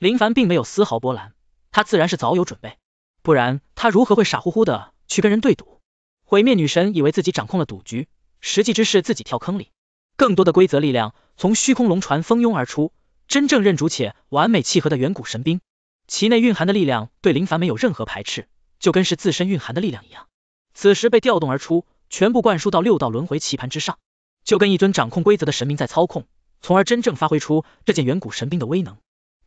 林凡并没有丝毫波澜，他自然是早有准备，不然他如何会傻乎乎的去跟人对赌？毁灭女神以为自己掌控了赌局，实际之是自己跳坑里。更多的规则力量从虚空龙船蜂拥而出，真正认主且完美契合的远古神兵，其内蕴含的力量对林凡没有任何排斥，就跟是自身蕴含的力量一样。此时被调动而出，全部灌输到六道轮回棋盘之上，就跟一尊掌控规则的神明在操控，从而真正发挥出这件远古神兵的威能。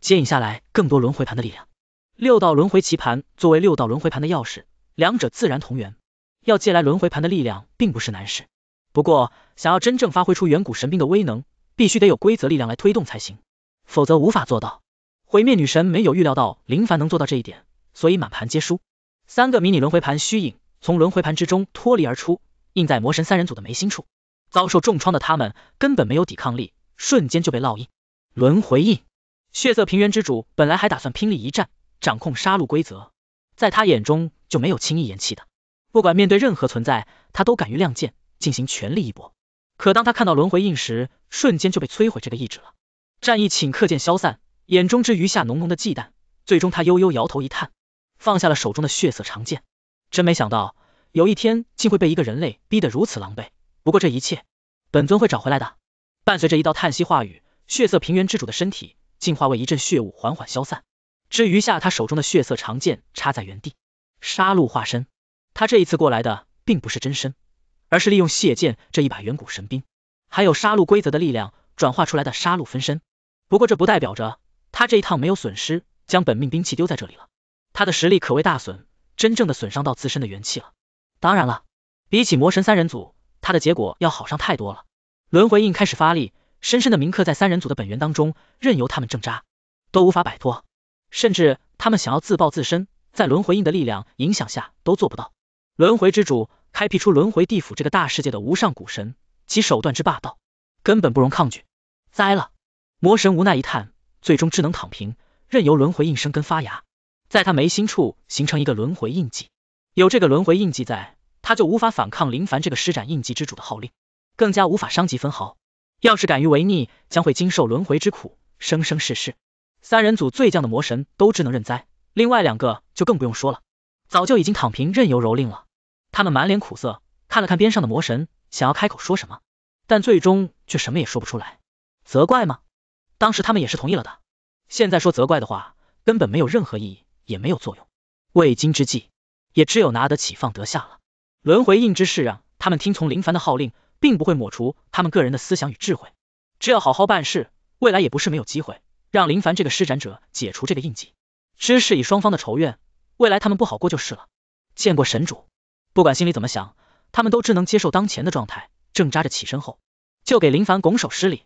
接引下来更多轮回盘的力量，六道轮回棋盘作为六道轮回盘的钥匙，两者自然同源。要借来轮回盘的力量并不是难事，不过想要真正发挥出远古神兵的威能，必须得有规则力量来推动才行，否则无法做到。毁灭女神没有预料到林凡能做到这一点，所以满盘皆输。三个迷你轮回盘虚影从轮回盘之中脱离而出，印在魔神三人组的眉心处。遭受重创的他们根本没有抵抗力，瞬间就被烙印轮回印。血色平原之主本来还打算拼力一战，掌控杀戮规则，在他眼中就没有轻易言弃的，不管面对任何存在，他都敢于亮剑，进行全力一搏。可当他看到轮回印时，瞬间就被摧毁这个意志了，战意顷刻间消散，眼中之余下浓浓的忌惮，最终他悠悠摇头一叹，放下了手中的血色长剑。真没想到有一天竟会被一个人类逼得如此狼狈，不过这一切本尊会找回来的。伴随着一道叹息话语，血色平原之主的身体。进化为一阵血雾，缓缓消散，之余下他手中的血色长剑插在原地。杀戮化身，他这一次过来的并不是真身，而是利用血剑这一把远古神兵，还有杀戮规则的力量转化出来的杀戮分身。不过这不代表着他这一趟没有损失，将本命兵器丢在这里了，他的实力可谓大损，真正的损伤到自身的元气了。当然了，比起魔神三人组，他的结果要好上太多了。轮回印开始发力。深深的铭刻在三人组的本源当中，任由他们挣扎都无法摆脱，甚至他们想要自爆自身，在轮回印的力量影响下都做不到。轮回之主开辟出轮回地府这个大世界的无上古神，其手段之霸道，根本不容抗拒。栽了，魔神无奈一叹，最终只能躺平，任由轮回印生根发芽，在他眉心处形成一个轮回印记。有这个轮回印记在，他就无法反抗林凡这个施展印记之主的号令，更加无法伤及分毫。要是敢于违逆，将会经受轮回之苦，生生世世。三人组最犟的魔神都只能认栽，另外两个就更不用说了，早就已经躺平，任由蹂躏了。他们满脸苦涩，看了看边上的魔神，想要开口说什么，但最终却什么也说不出来。责怪吗？当时他们也是同意了的，现在说责怪的话，根本没有任何意义，也没有作用。为今之计，也只有拿得起，放得下了。轮回印之事，让他们听从林凡的号令。并不会抹除他们个人的思想与智慧，只要好好办事，未来也不是没有机会让林凡这个施展者解除这个印记。知事以双方的仇怨，未来他们不好过就是了。见过神主，不管心里怎么想，他们都只能接受当前的状态，挣扎着起身后，就给林凡拱手施礼。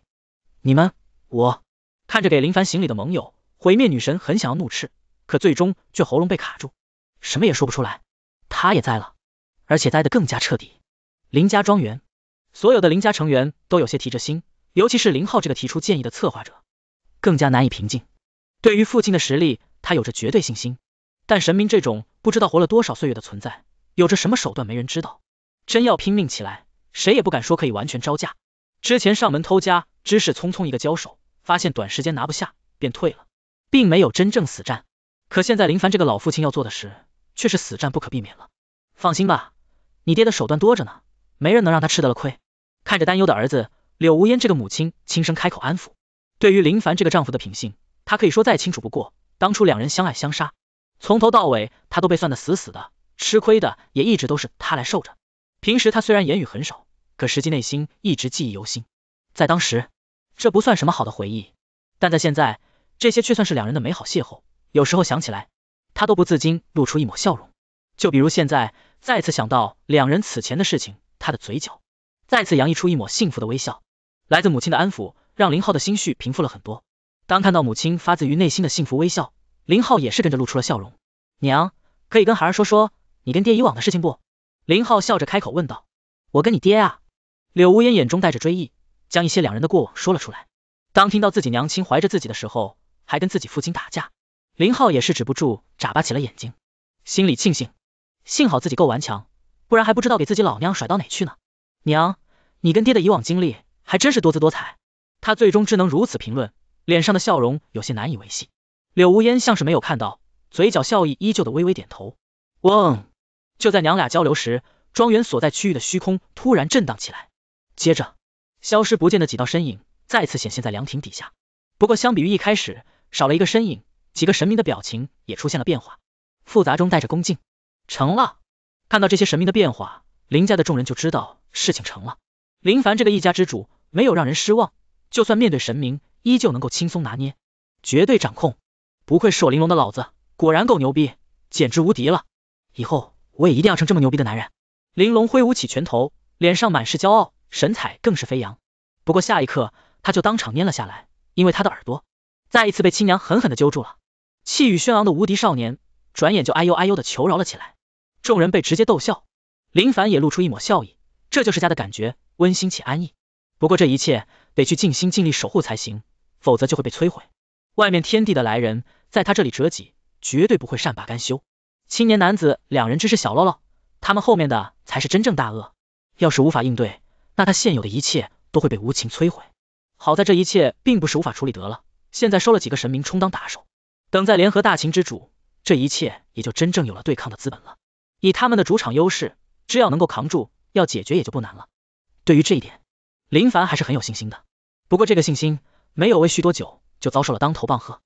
你们，我看着给林凡行礼的盟友，毁灭女神很想要怒斥，可最终却喉咙被卡住，什么也说不出来。她也栽了，而且栽得更加彻底。林家庄园。所有的林家成员都有些提着心，尤其是林浩这个提出建议的策划者，更加难以平静。对于父亲的实力，他有着绝对信心。但神明这种不知道活了多少岁月的存在，有着什么手段，没人知道。真要拼命起来，谁也不敢说可以完全招架。之前上门偷家只是匆匆一个交手，发现短时间拿不下，便退了，并没有真正死战。可现在林凡这个老父亲要做的事，却是死战不可避免了。放心吧，你爹的手段多着呢，没人能让他吃得了亏。看着担忧的儿子，柳无烟这个母亲轻声开口安抚。对于林凡这个丈夫的品性，她可以说再清楚不过。当初两人相爱相杀，从头到尾她都被算得死死的，吃亏的也一直都是她来受着。平时她虽然言语很少，可实际内心一直记忆犹新。在当时，这不算什么好的回忆，但在现在，这些却算是两人的美好邂逅。有时候想起来，她都不自禁露出一抹笑容。就比如现在，再次想到两人此前的事情，她的嘴角。再次洋溢出一抹幸福的微笑，来自母亲的安抚，让林浩的心绪平复了很多。当看到母亲发自于内心的幸福微笑，林浩也是跟着露出了笑容。娘，可以跟孩儿说说你跟爹以往的事情不？林浩笑着开口问道。我跟你爹啊，柳无烟眼中带着追忆，将一些两人的过往说了出来。当听到自己娘亲怀着自己的时候，还跟自己父亲打架，林浩也是止不住眨巴起了眼睛，心里庆幸，幸好自己够顽强，不然还不知道给自己老娘甩到哪去呢。娘，你跟爹的以往经历还真是多姿多彩。他最终只能如此评论，脸上的笑容有些难以维系。柳无烟像是没有看到，嘴角笑意依旧的微微点头。嗡，就在娘俩交流时，庄园所在区域的虚空突然震荡起来，接着消失不见的几道身影再次显现在凉亭底下。不过相比于一开始少了一个身影，几个神明的表情也出现了变化，复杂中带着恭敬。成了，看到这些神明的变化，林家的众人就知道。事情成了，林凡这个一家之主没有让人失望，就算面对神明，依旧能够轻松拿捏，绝对掌控。不愧是我玲珑的老子，果然够牛逼，简直无敌了！以后我也一定要成这么牛逼的男人。玲珑挥舞起拳头，脸上满是骄傲，神采更是飞扬。不过下一刻，他就当场蔫了下来，因为他的耳朵再一次被亲娘狠狠的揪住了。气宇轩昂的无敌少年，转眼就哎呦哎呦的求饶了起来。众人被直接逗笑，林凡也露出一抹笑意。这就是家的感觉，温馨且安逸。不过这一切得去尽心尽力守护才行，否则就会被摧毁。外面天地的来人，在他这里折戟，绝对不会善罢甘休。青年男子两人只是小喽啰，他们后面的才是真正大恶。要是无法应对，那他现有的一切都会被无情摧毁。好在这一切并不是无法处理得了，现在收了几个神明充当打手，等再联合大秦之主，这一切也就真正有了对抗的资本了。以他们的主场优势，只要能够扛住。要解决也就不难了，对于这一点，林凡还是很有信心的。不过这个信心没有维续多久，就遭受了当头棒喝。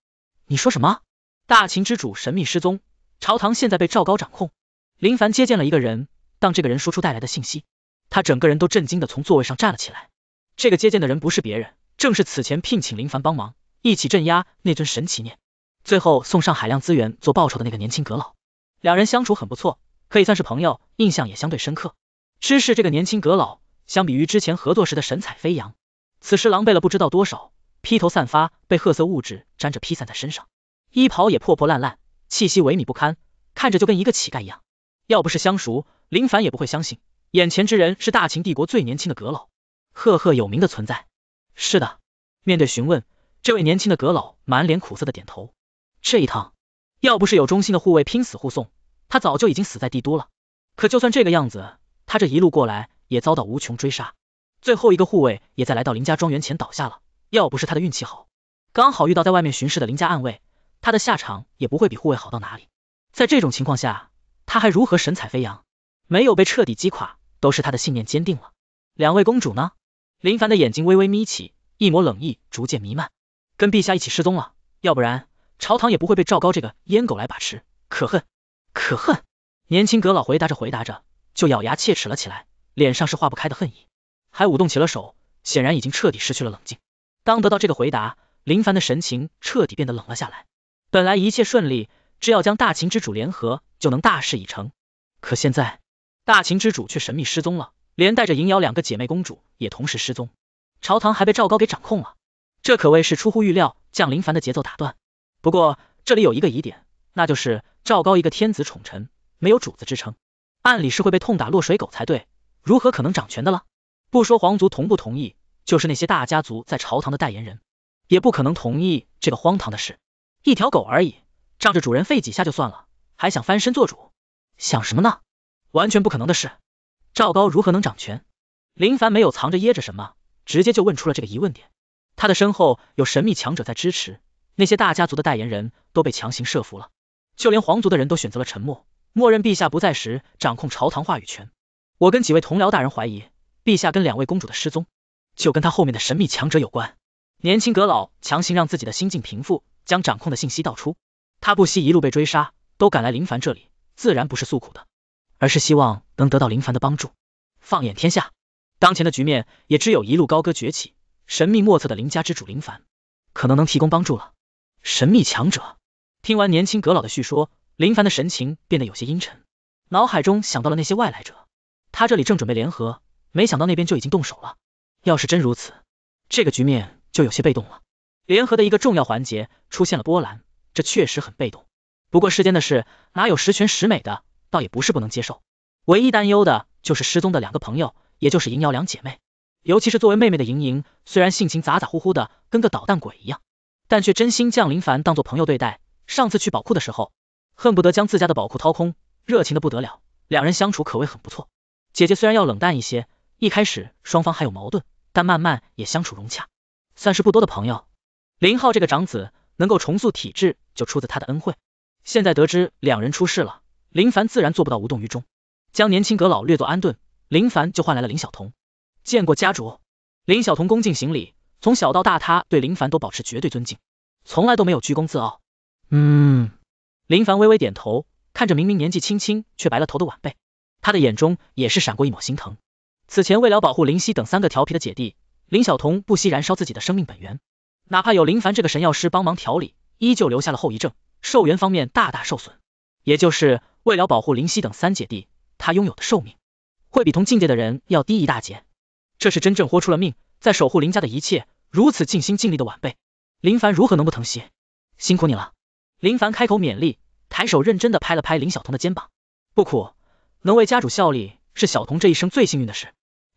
你说什么？大秦之主神秘失踪，朝堂现在被赵高掌控。林凡接见了一个人，当这个人说出带来的信息，他整个人都震惊的从座位上站了起来。这个接见的人不是别人，正是此前聘请林凡帮忙一起镇压那尊神奇念，最后送上海量资源做报酬的那个年轻阁老。两人相处很不错，可以算是朋友，印象也相对深刻。知事这个年轻阁老，相比于之前合作时的神采飞扬，此时狼狈了不知道多少，披头散发，被褐色物质沾着披散在身上，衣袍也破破烂烂，气息萎靡不堪，看着就跟一个乞丐一样。要不是相熟，林凡也不会相信眼前之人是大秦帝国最年轻的阁老，赫赫有名的存在。是的，面对询问，这位年轻的阁老满脸苦涩的点头。这一趟，要不是有忠心的护卫拼死护送，他早就已经死在帝都了。可就算这个样子。他这一路过来也遭到无穷追杀，最后一个护卫也在来到林家庄园前倒下了，要不是他的运气好，刚好遇到在外面巡视的林家暗卫，他的下场也不会比护卫好到哪里。在这种情况下，他还如何神采飞扬？没有被彻底击垮，都是他的信念坚定了。两位公主呢？林凡的眼睛微微眯起，一抹冷意逐渐弥漫。跟陛下一起失踪了，要不然朝堂也不会被赵高这个阉狗来把持，可恨，可恨！年轻阁老回答着，回答着。就咬牙切齿了起来，脸上是化不开的恨意，还舞动起了手，显然已经彻底失去了冷静。当得到这个回答，林凡的神情彻底变得冷了下来。本来一切顺利，只要将大秦之主联合，就能大事已成。可现在，大秦之主却神秘失踪了，连带着银瑶两个姐妹公主也同时失踪，朝堂还被赵高给掌控了，这可谓是出乎预料，将林凡的节奏打断。不过这里有一个疑点，那就是赵高一个天子宠臣，没有主子之称。按理是会被痛打落水狗才对，如何可能掌权的了？不说皇族同不同意，就是那些大家族在朝堂的代言人，也不可能同意这个荒唐的事。一条狗而已，仗着主人废几下就算了，还想翻身做主？想什么呢？完全不可能的事。赵高如何能掌权？林凡没有藏着掖着什么，直接就问出了这个疑问点。他的身后有神秘强者在支持，那些大家族的代言人都被强行设服了，就连皇族的人都选择了沉默。默认陛下不在时掌控朝堂话语权，我跟几位同僚大人怀疑，陛下跟两位公主的失踪，就跟他后面的神秘强者有关。年轻阁老强行让自己的心境平复，将掌控的信息道出。他不惜一路被追杀，都赶来林凡这里，自然不是诉苦的，而是希望能得到林凡的帮助。放眼天下，当前的局面，也只有一路高歌崛起、神秘莫测的林家之主林凡，可能能提供帮助了。神秘强者，听完年轻阁老的叙说。林凡的神情变得有些阴沉，脑海中想到了那些外来者，他这里正准备联合，没想到那边就已经动手了。要是真如此，这个局面就有些被动了。联合的一个重要环节出现了波澜，这确实很被动。不过世间的事哪有十全十美的，倒也不是不能接受。唯一担忧的就是失踪的两个朋友，也就是莹瑶两姐妹，尤其是作为妹妹的莹莹，虽然性情咋咋呼呼的，跟个捣蛋鬼一样，但却真心将林凡当做朋友对待。上次去宝库的时候。恨不得将自家的宝库掏空，热情的不得了。两人相处可谓很不错。姐姐虽然要冷淡一些，一开始双方还有矛盾，但慢慢也相处融洽，算是不多的朋友。林浩这个长子能够重塑体质，就出自他的恩惠。现在得知两人出事了，林凡自然做不到无动于衷，将年轻阁老略作安顿，林凡就换来了林小彤。见过家主，林小彤恭敬行礼。从小到大，他对林凡都保持绝对尊敬，从来都没有居功自傲。嗯。林凡微微点头，看着明明年纪轻轻却白了头的晚辈，他的眼中也是闪过一抹心疼。此前为了保护林夕等三个调皮的姐弟，林小彤不惜燃烧自己的生命本源，哪怕有林凡这个神药师帮忙调理，依旧留下了后遗症，寿元方面大大受损。也就是为了保护林夕等三姐弟，他拥有的寿命会比同境界的人要低一大截。这是真正豁出了命在守护林家的一切，如此尽心尽力的晚辈，林凡如何能不疼惜？辛苦你了，林凡开口勉励。抬手认真的拍了拍林晓彤的肩膀，不苦，能为家主效力是晓彤这一生最幸运的事。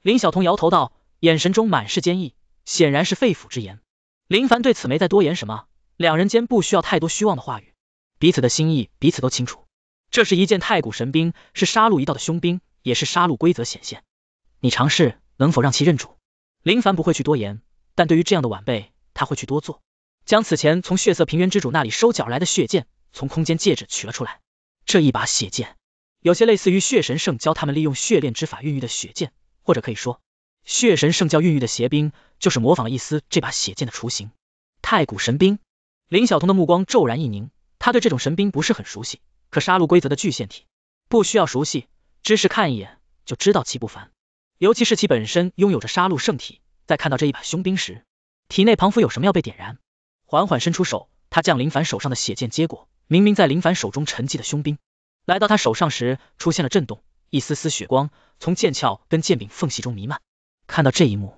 林晓彤摇头道，眼神中满是坚毅，显然是肺腑之言。林凡对此没再多言什么，两人间不需要太多虚妄的话语，彼此的心意彼此都清楚。这是一件太古神兵，是杀戮一道的凶兵，也是杀戮规则显现。你尝试能否让其认主？林凡不会去多言，但对于这样的晚辈，他会去多做，将此前从血色平原之主那里收缴来的血剑。从空间戒指取了出来，这一把血剑有些类似于血神圣教他们利用血炼之法孕育的血剑，或者可以说，血神圣教孕育的邪兵就是模仿了一丝这把血剑的雏形。太古神兵，林晓彤的目光骤然一凝，他对这种神兵不是很熟悉，可杀戮规则的巨线体不需要熟悉，只是看一眼就知道其不凡，尤其是其本身拥有着杀戮圣体。在看到这一把凶兵时，体内仿佛有什么要被点燃？缓缓伸出手，他将林凡手上的血剑接过。明明在林凡手中沉寂的凶兵，来到他手上时出现了震动，一丝丝血光从剑鞘跟剑柄缝隙中弥漫。看到这一幕，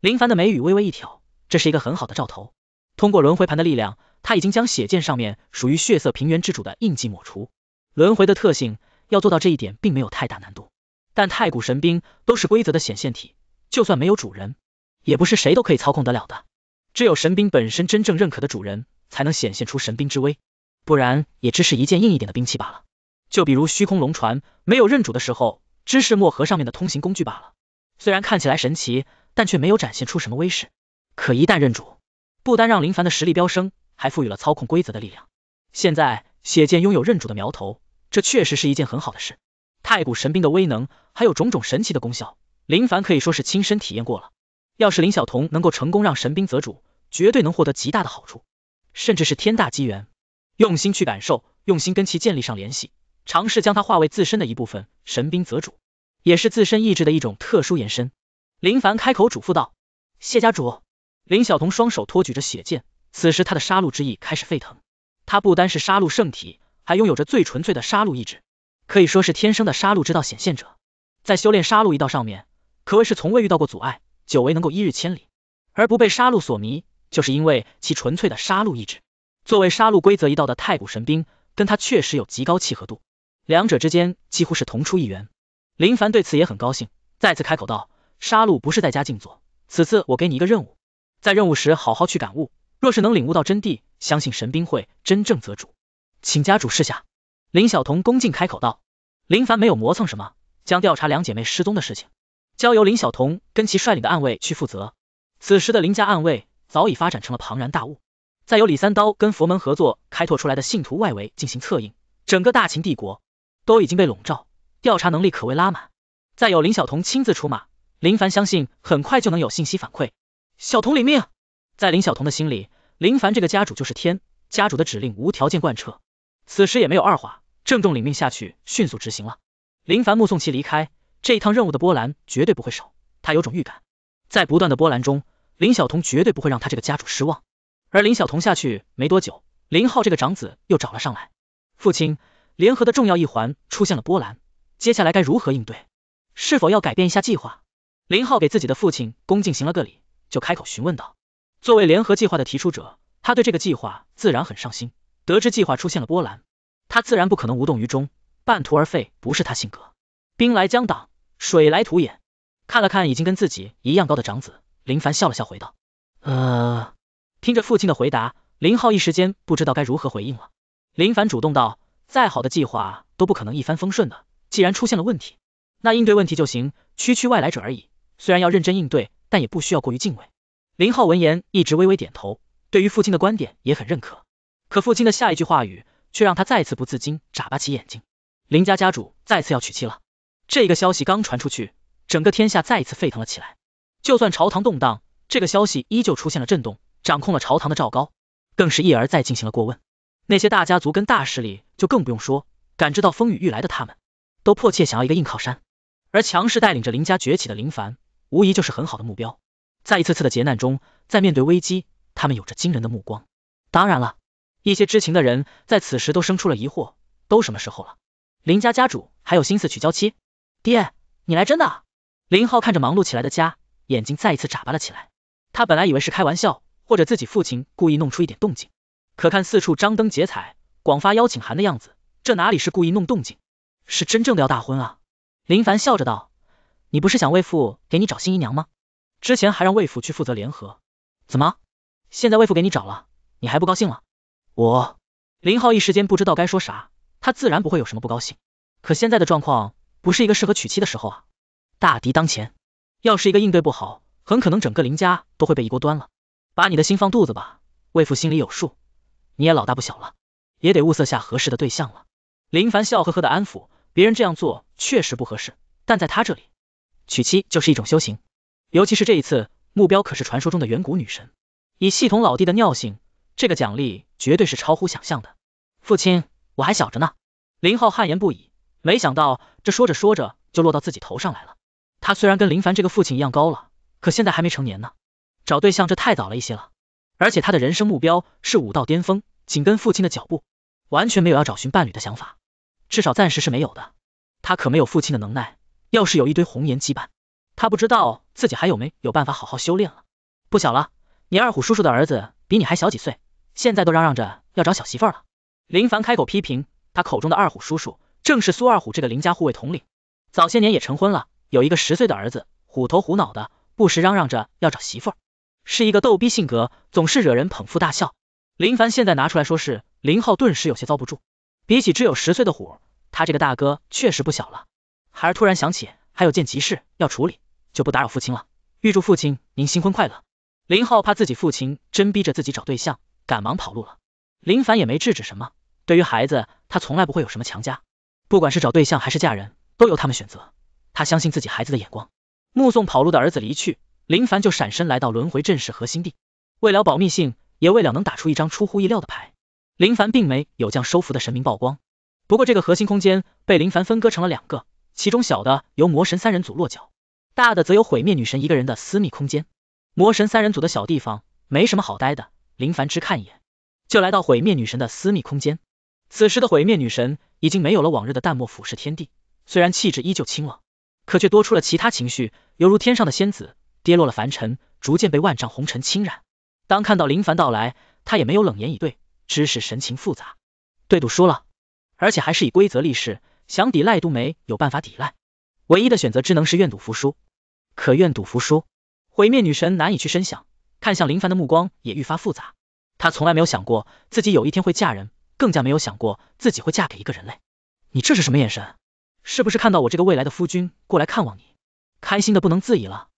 林凡的眉宇微微一挑，这是一个很好的兆头。通过轮回盘的力量，他已经将血剑上面属于血色平原之主的印记抹除。轮回的特性，要做到这一点并没有太大难度。但太古神兵都是规则的显现体，就算没有主人，也不是谁都可以操控得了的。只有神兵本身真正认可的主人，才能显现出神兵之威。不然也只是一件硬一点的兵器罢了，就比如虚空龙船，没有认主的时候，只是墨盒上面的通行工具罢了。虽然看起来神奇，但却没有展现出什么威势。可一旦认主，不单让林凡的实力飙升，还赋予了操控规则的力量。现在血剑拥有认主的苗头，这确实是一件很好的事。太古神兵的威能，还有种种神奇的功效，林凡可以说是亲身体验过了。要是林晓彤能够成功让神兵择主，绝对能获得极大的好处，甚至是天大机缘。用心去感受，用心跟其建立上联系，尝试将它化为自身的一部分。神兵则主，也是自身意志的一种特殊延伸。林凡开口嘱咐道：“谢家主。”林晓彤双手托举着血剑，此时他的杀戮之意开始沸腾。他不单是杀戮圣体，还拥有着最纯粹的杀戮意志，可以说是天生的杀戮之道显现者。在修炼杀戮一道上面，可谓是从未遇到过阻碍，久违能够一日千里，而不被杀戮所迷，就是因为其纯粹的杀戮意志。作为杀戮规则一道的太古神兵，跟他确实有极高契合度，两者之间几乎是同出一源。林凡对此也很高兴，再次开口道：“杀戮不是在家静坐，此次我给你一个任务，在任务时好好去感悟，若是能领悟到真谛，相信神兵会真正得主，请家主示下。”林小彤恭敬开口道。林凡没有磨蹭什么，将调查两姐妹失踪的事情交由林小彤跟其率领的暗卫去负责。此时的林家暗卫早已发展成了庞然大物。再由李三刀跟佛门合作开拓出来的信徒外围进行策应，整个大秦帝国都已经被笼罩，调查能力可谓拉满。再有林小彤亲自出马，林凡相信很快就能有信息反馈。小彤领命，在林小彤的心里，林凡这个家主就是天，家主的指令无条件贯彻。此时也没有二话，郑重领命下去，迅速执行了。林凡目送其离开，这一趟任务的波澜绝对不会少。他有种预感，在不断的波澜中，林小彤绝对不会让他这个家主失望。而林晓彤下去没多久，林浩这个长子又找了上来。父亲，联合的重要一环出现了波澜，接下来该如何应对？是否要改变一下计划？林浩给自己的父亲恭敬行了个礼，就开口询问道。作为联合计划的提出者，他对这个计划自然很上心。得知计划出现了波澜，他自然不可能无动于衷，半途而废不是他性格。兵来将挡，水来土掩。看了看已经跟自己一样高的长子林凡，笑了笑回道。听着父亲的回答，林浩一时间不知道该如何回应了。林凡主动道：“再好的计划都不可能一帆风顺的，既然出现了问题，那应对问题就行。区区外来者而已，虽然要认真应对，但也不需要过于敬畏。”林浩闻言一直微微点头，对于父亲的观点也很认可。可父亲的下一句话语却让他再次不自禁眨巴起眼睛。林家家主再次要娶妻了，这个消息刚传出去，整个天下再一次沸腾了起来。就算朝堂动荡，这个消息依旧出现了震动。掌控了朝堂的赵高，更是一而再进行了过问。那些大家族跟大势力就更不用说，感知到风雨欲来的他们，都迫切想要一个硬靠山。而强势带领着林家崛起的林凡，无疑就是很好的目标。在一次次的劫难中，在面对危机，他们有着惊人的目光。当然了，一些知情的人在此时都生出了疑惑：都什么时候了，林家家主还有心思娶娇妻？爹，你来真的？林浩看着忙碌起来的家，眼睛再一次眨巴了起来。他本来以为是开玩笑。或者自己父亲故意弄出一点动静，可看四处张灯结彩、广发邀请函的样子，这哪里是故意弄动静，是真正的要大婚啊！林凡笑着道：“你不是想魏父给你找新姨娘吗？之前还让魏父去负责联合，怎么现在魏父给你找了，你还不高兴了？”我林浩一时间不知道该说啥，他自然不会有什么不高兴，可现在的状况不是一个适合娶妻的时候啊！大敌当前，要是一个应对不好，很可能整个林家都会被一锅端了。把你的心放肚子吧，为父心里有数，你也老大不小了，也得物色下合适的对象了。林凡笑呵呵的安抚，别人这样做确实不合适，但在他这里，娶妻就是一种修行，尤其是这一次，目标可是传说中的远古女神，以系统老弟的尿性，这个奖励绝对是超乎想象的。父亲，我还小着呢。林浩汗颜不已，没想到这说着说着就落到自己头上来了。他虽然跟林凡这个父亲一样高了，可现在还没成年呢。找对象这太早了一些了，而且他的人生目标是武道巅峰，紧跟父亲的脚步，完全没有要找寻伴侣的想法，至少暂时是没有的。他可没有父亲的能耐，要是有一堆红颜羁绊，他不知道自己还有没有办法好好修炼了。不小了，你二虎叔叔的儿子比你还小几岁，现在都嚷嚷着要找小媳妇了。林凡开口批评，他口中的二虎叔叔正是苏二虎这个林家护卫统领，早些年也成婚了，有一个十岁的儿子，虎头虎脑的，不时嚷嚷着要找媳妇。是一个逗逼性格，总是惹人捧腹大笑。林凡现在拿出来说事，林浩顿时有些遭不住。比起只有十岁的虎，他这个大哥确实不小了。孩儿突然想起还有件急事要处理，就不打扰父亲了。预祝父亲您新婚快乐。林浩怕自己父亲真逼着自己找对象，赶忙跑路了。林凡也没制止什么，对于孩子，他从来不会有什么强加，不管是找对象还是嫁人，都由他们选择。他相信自己孩子的眼光，目送跑路的儿子离去。林凡就闪身来到轮回阵势核心地，为了保密性，也为了能打出一张出乎意料的牌，林凡并没有将收服的神明曝光。不过这个核心空间被林凡分割成了两个，其中小的由魔神三人组落脚，大的则有毁灭女神一个人的私密空间。魔神三人组的小地方没什么好待的，林凡只看一眼就来到毁灭女神的私密空间。此时的毁灭女神已经没有了往日的淡漠俯视天地，虽然气质依旧清冷，可却多出了其他情绪，犹如天上的仙子。跌落了凡尘，逐渐被万丈红尘侵染。当看到林凡到来，他也没有冷言以对，只是神情复杂。对赌输了，而且还是以规则立誓，想抵赖都没有办法抵赖，唯一的选择只能是愿赌服输。可愿赌服输，毁灭女神难以去深想，看向林凡的目光也愈发复杂。她从来没有想过自己有一天会嫁人，更加没有想过自己会嫁给一个人类。你这是什么眼神？是不是看到我这个未来的夫君过来看望你，开心的不能自已了？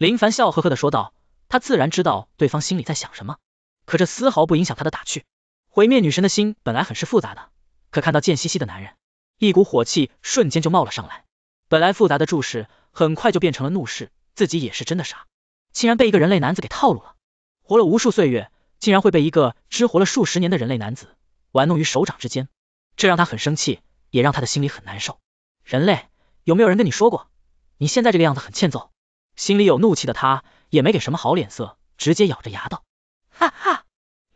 林凡笑呵呵的说道，他自然知道对方心里在想什么，可这丝毫不影响他的打趣。毁灭女神的心本来很是复杂的，可看到贱兮兮的男人，一股火气瞬间就冒了上来。本来复杂的注视，很快就变成了怒视。自己也是真的傻，竟然被一个人类男子给套路了。活了无数岁月，竟然会被一个只活了数十年的人类男子玩弄于手掌之间，这让他很生气，也让他的心里很难受。人类，有没有人跟你说过，你现在这个样子很欠揍？心里有怒气的他也没给什么好脸色，直接咬着牙道：“哈哈！”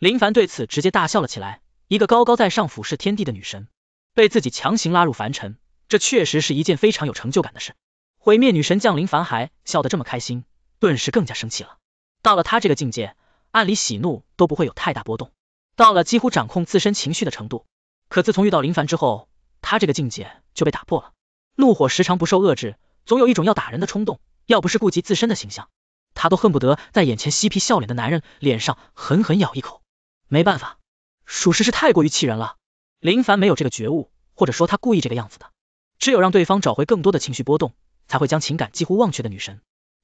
林凡对此直接大笑了起来。一个高高在上俯视天地的女神，被自己强行拉入凡尘，这确实是一件非常有成就感的事。毁灭女神降临凡海，笑得这么开心，顿时更加生气了。到了他这个境界，按理喜怒都不会有太大波动，到了几乎掌控自身情绪的程度。可自从遇到林凡之后，他这个境界就被打破了，怒火时常不受遏制，总有一种要打人的冲动。要不是顾及自身的形象，他都恨不得在眼前嬉皮笑脸的男人脸上狠狠咬一口。没办法，属实是太过于气人了。林凡没有这个觉悟，或者说他故意这个样子的。只有让对方找回更多的情绪波动，才会将情感几乎忘却的女神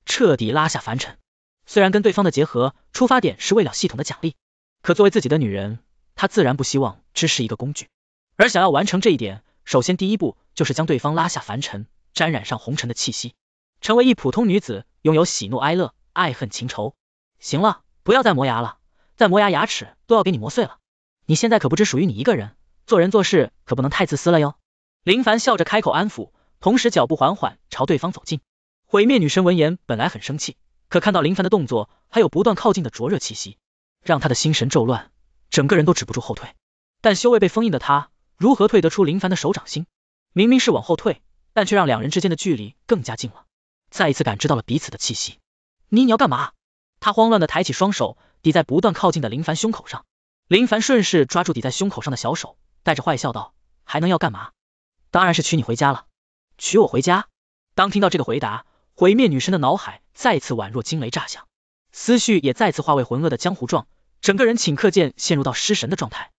彻底拉下凡尘。虽然跟对方的结合出发点是为了系统的奖励，可作为自己的女人，她自然不希望只是一个工具。而想要完成这一点，首先第一步就是将对方拉下凡尘，沾染上红尘的气息。成为一普通女子，拥有喜怒哀乐，爱恨情仇。行了，不要再磨牙了，再磨牙牙齿都要给你磨碎了。你现在可不只属于你一个人，做人做事可不能太自私了哟。林凡笑着开口安抚，同时脚步缓缓朝对方走近。毁灭女神闻言本来很生气，可看到林凡的动作还有不断靠近的灼热气息，让她的心神骤乱，整个人都止不住后退。但修为被封印的她，如何退得出林凡的手掌心？明明是往后退，但却让两人之间的距离更加近了。再一次感知到了彼此的气息，你你要干嘛？她慌乱的抬起双手抵在不断靠近的林凡胸口上，林凡顺势抓住抵在胸口上的小手，带着坏笑道，还能要干嘛？当然是娶你回家了，娶我回家。当听到这个回答，毁灭女神的脑海再次宛若惊雷炸响，思绪也再次化为浑噩的江湖状，整个人顷刻间陷入到失神的状态。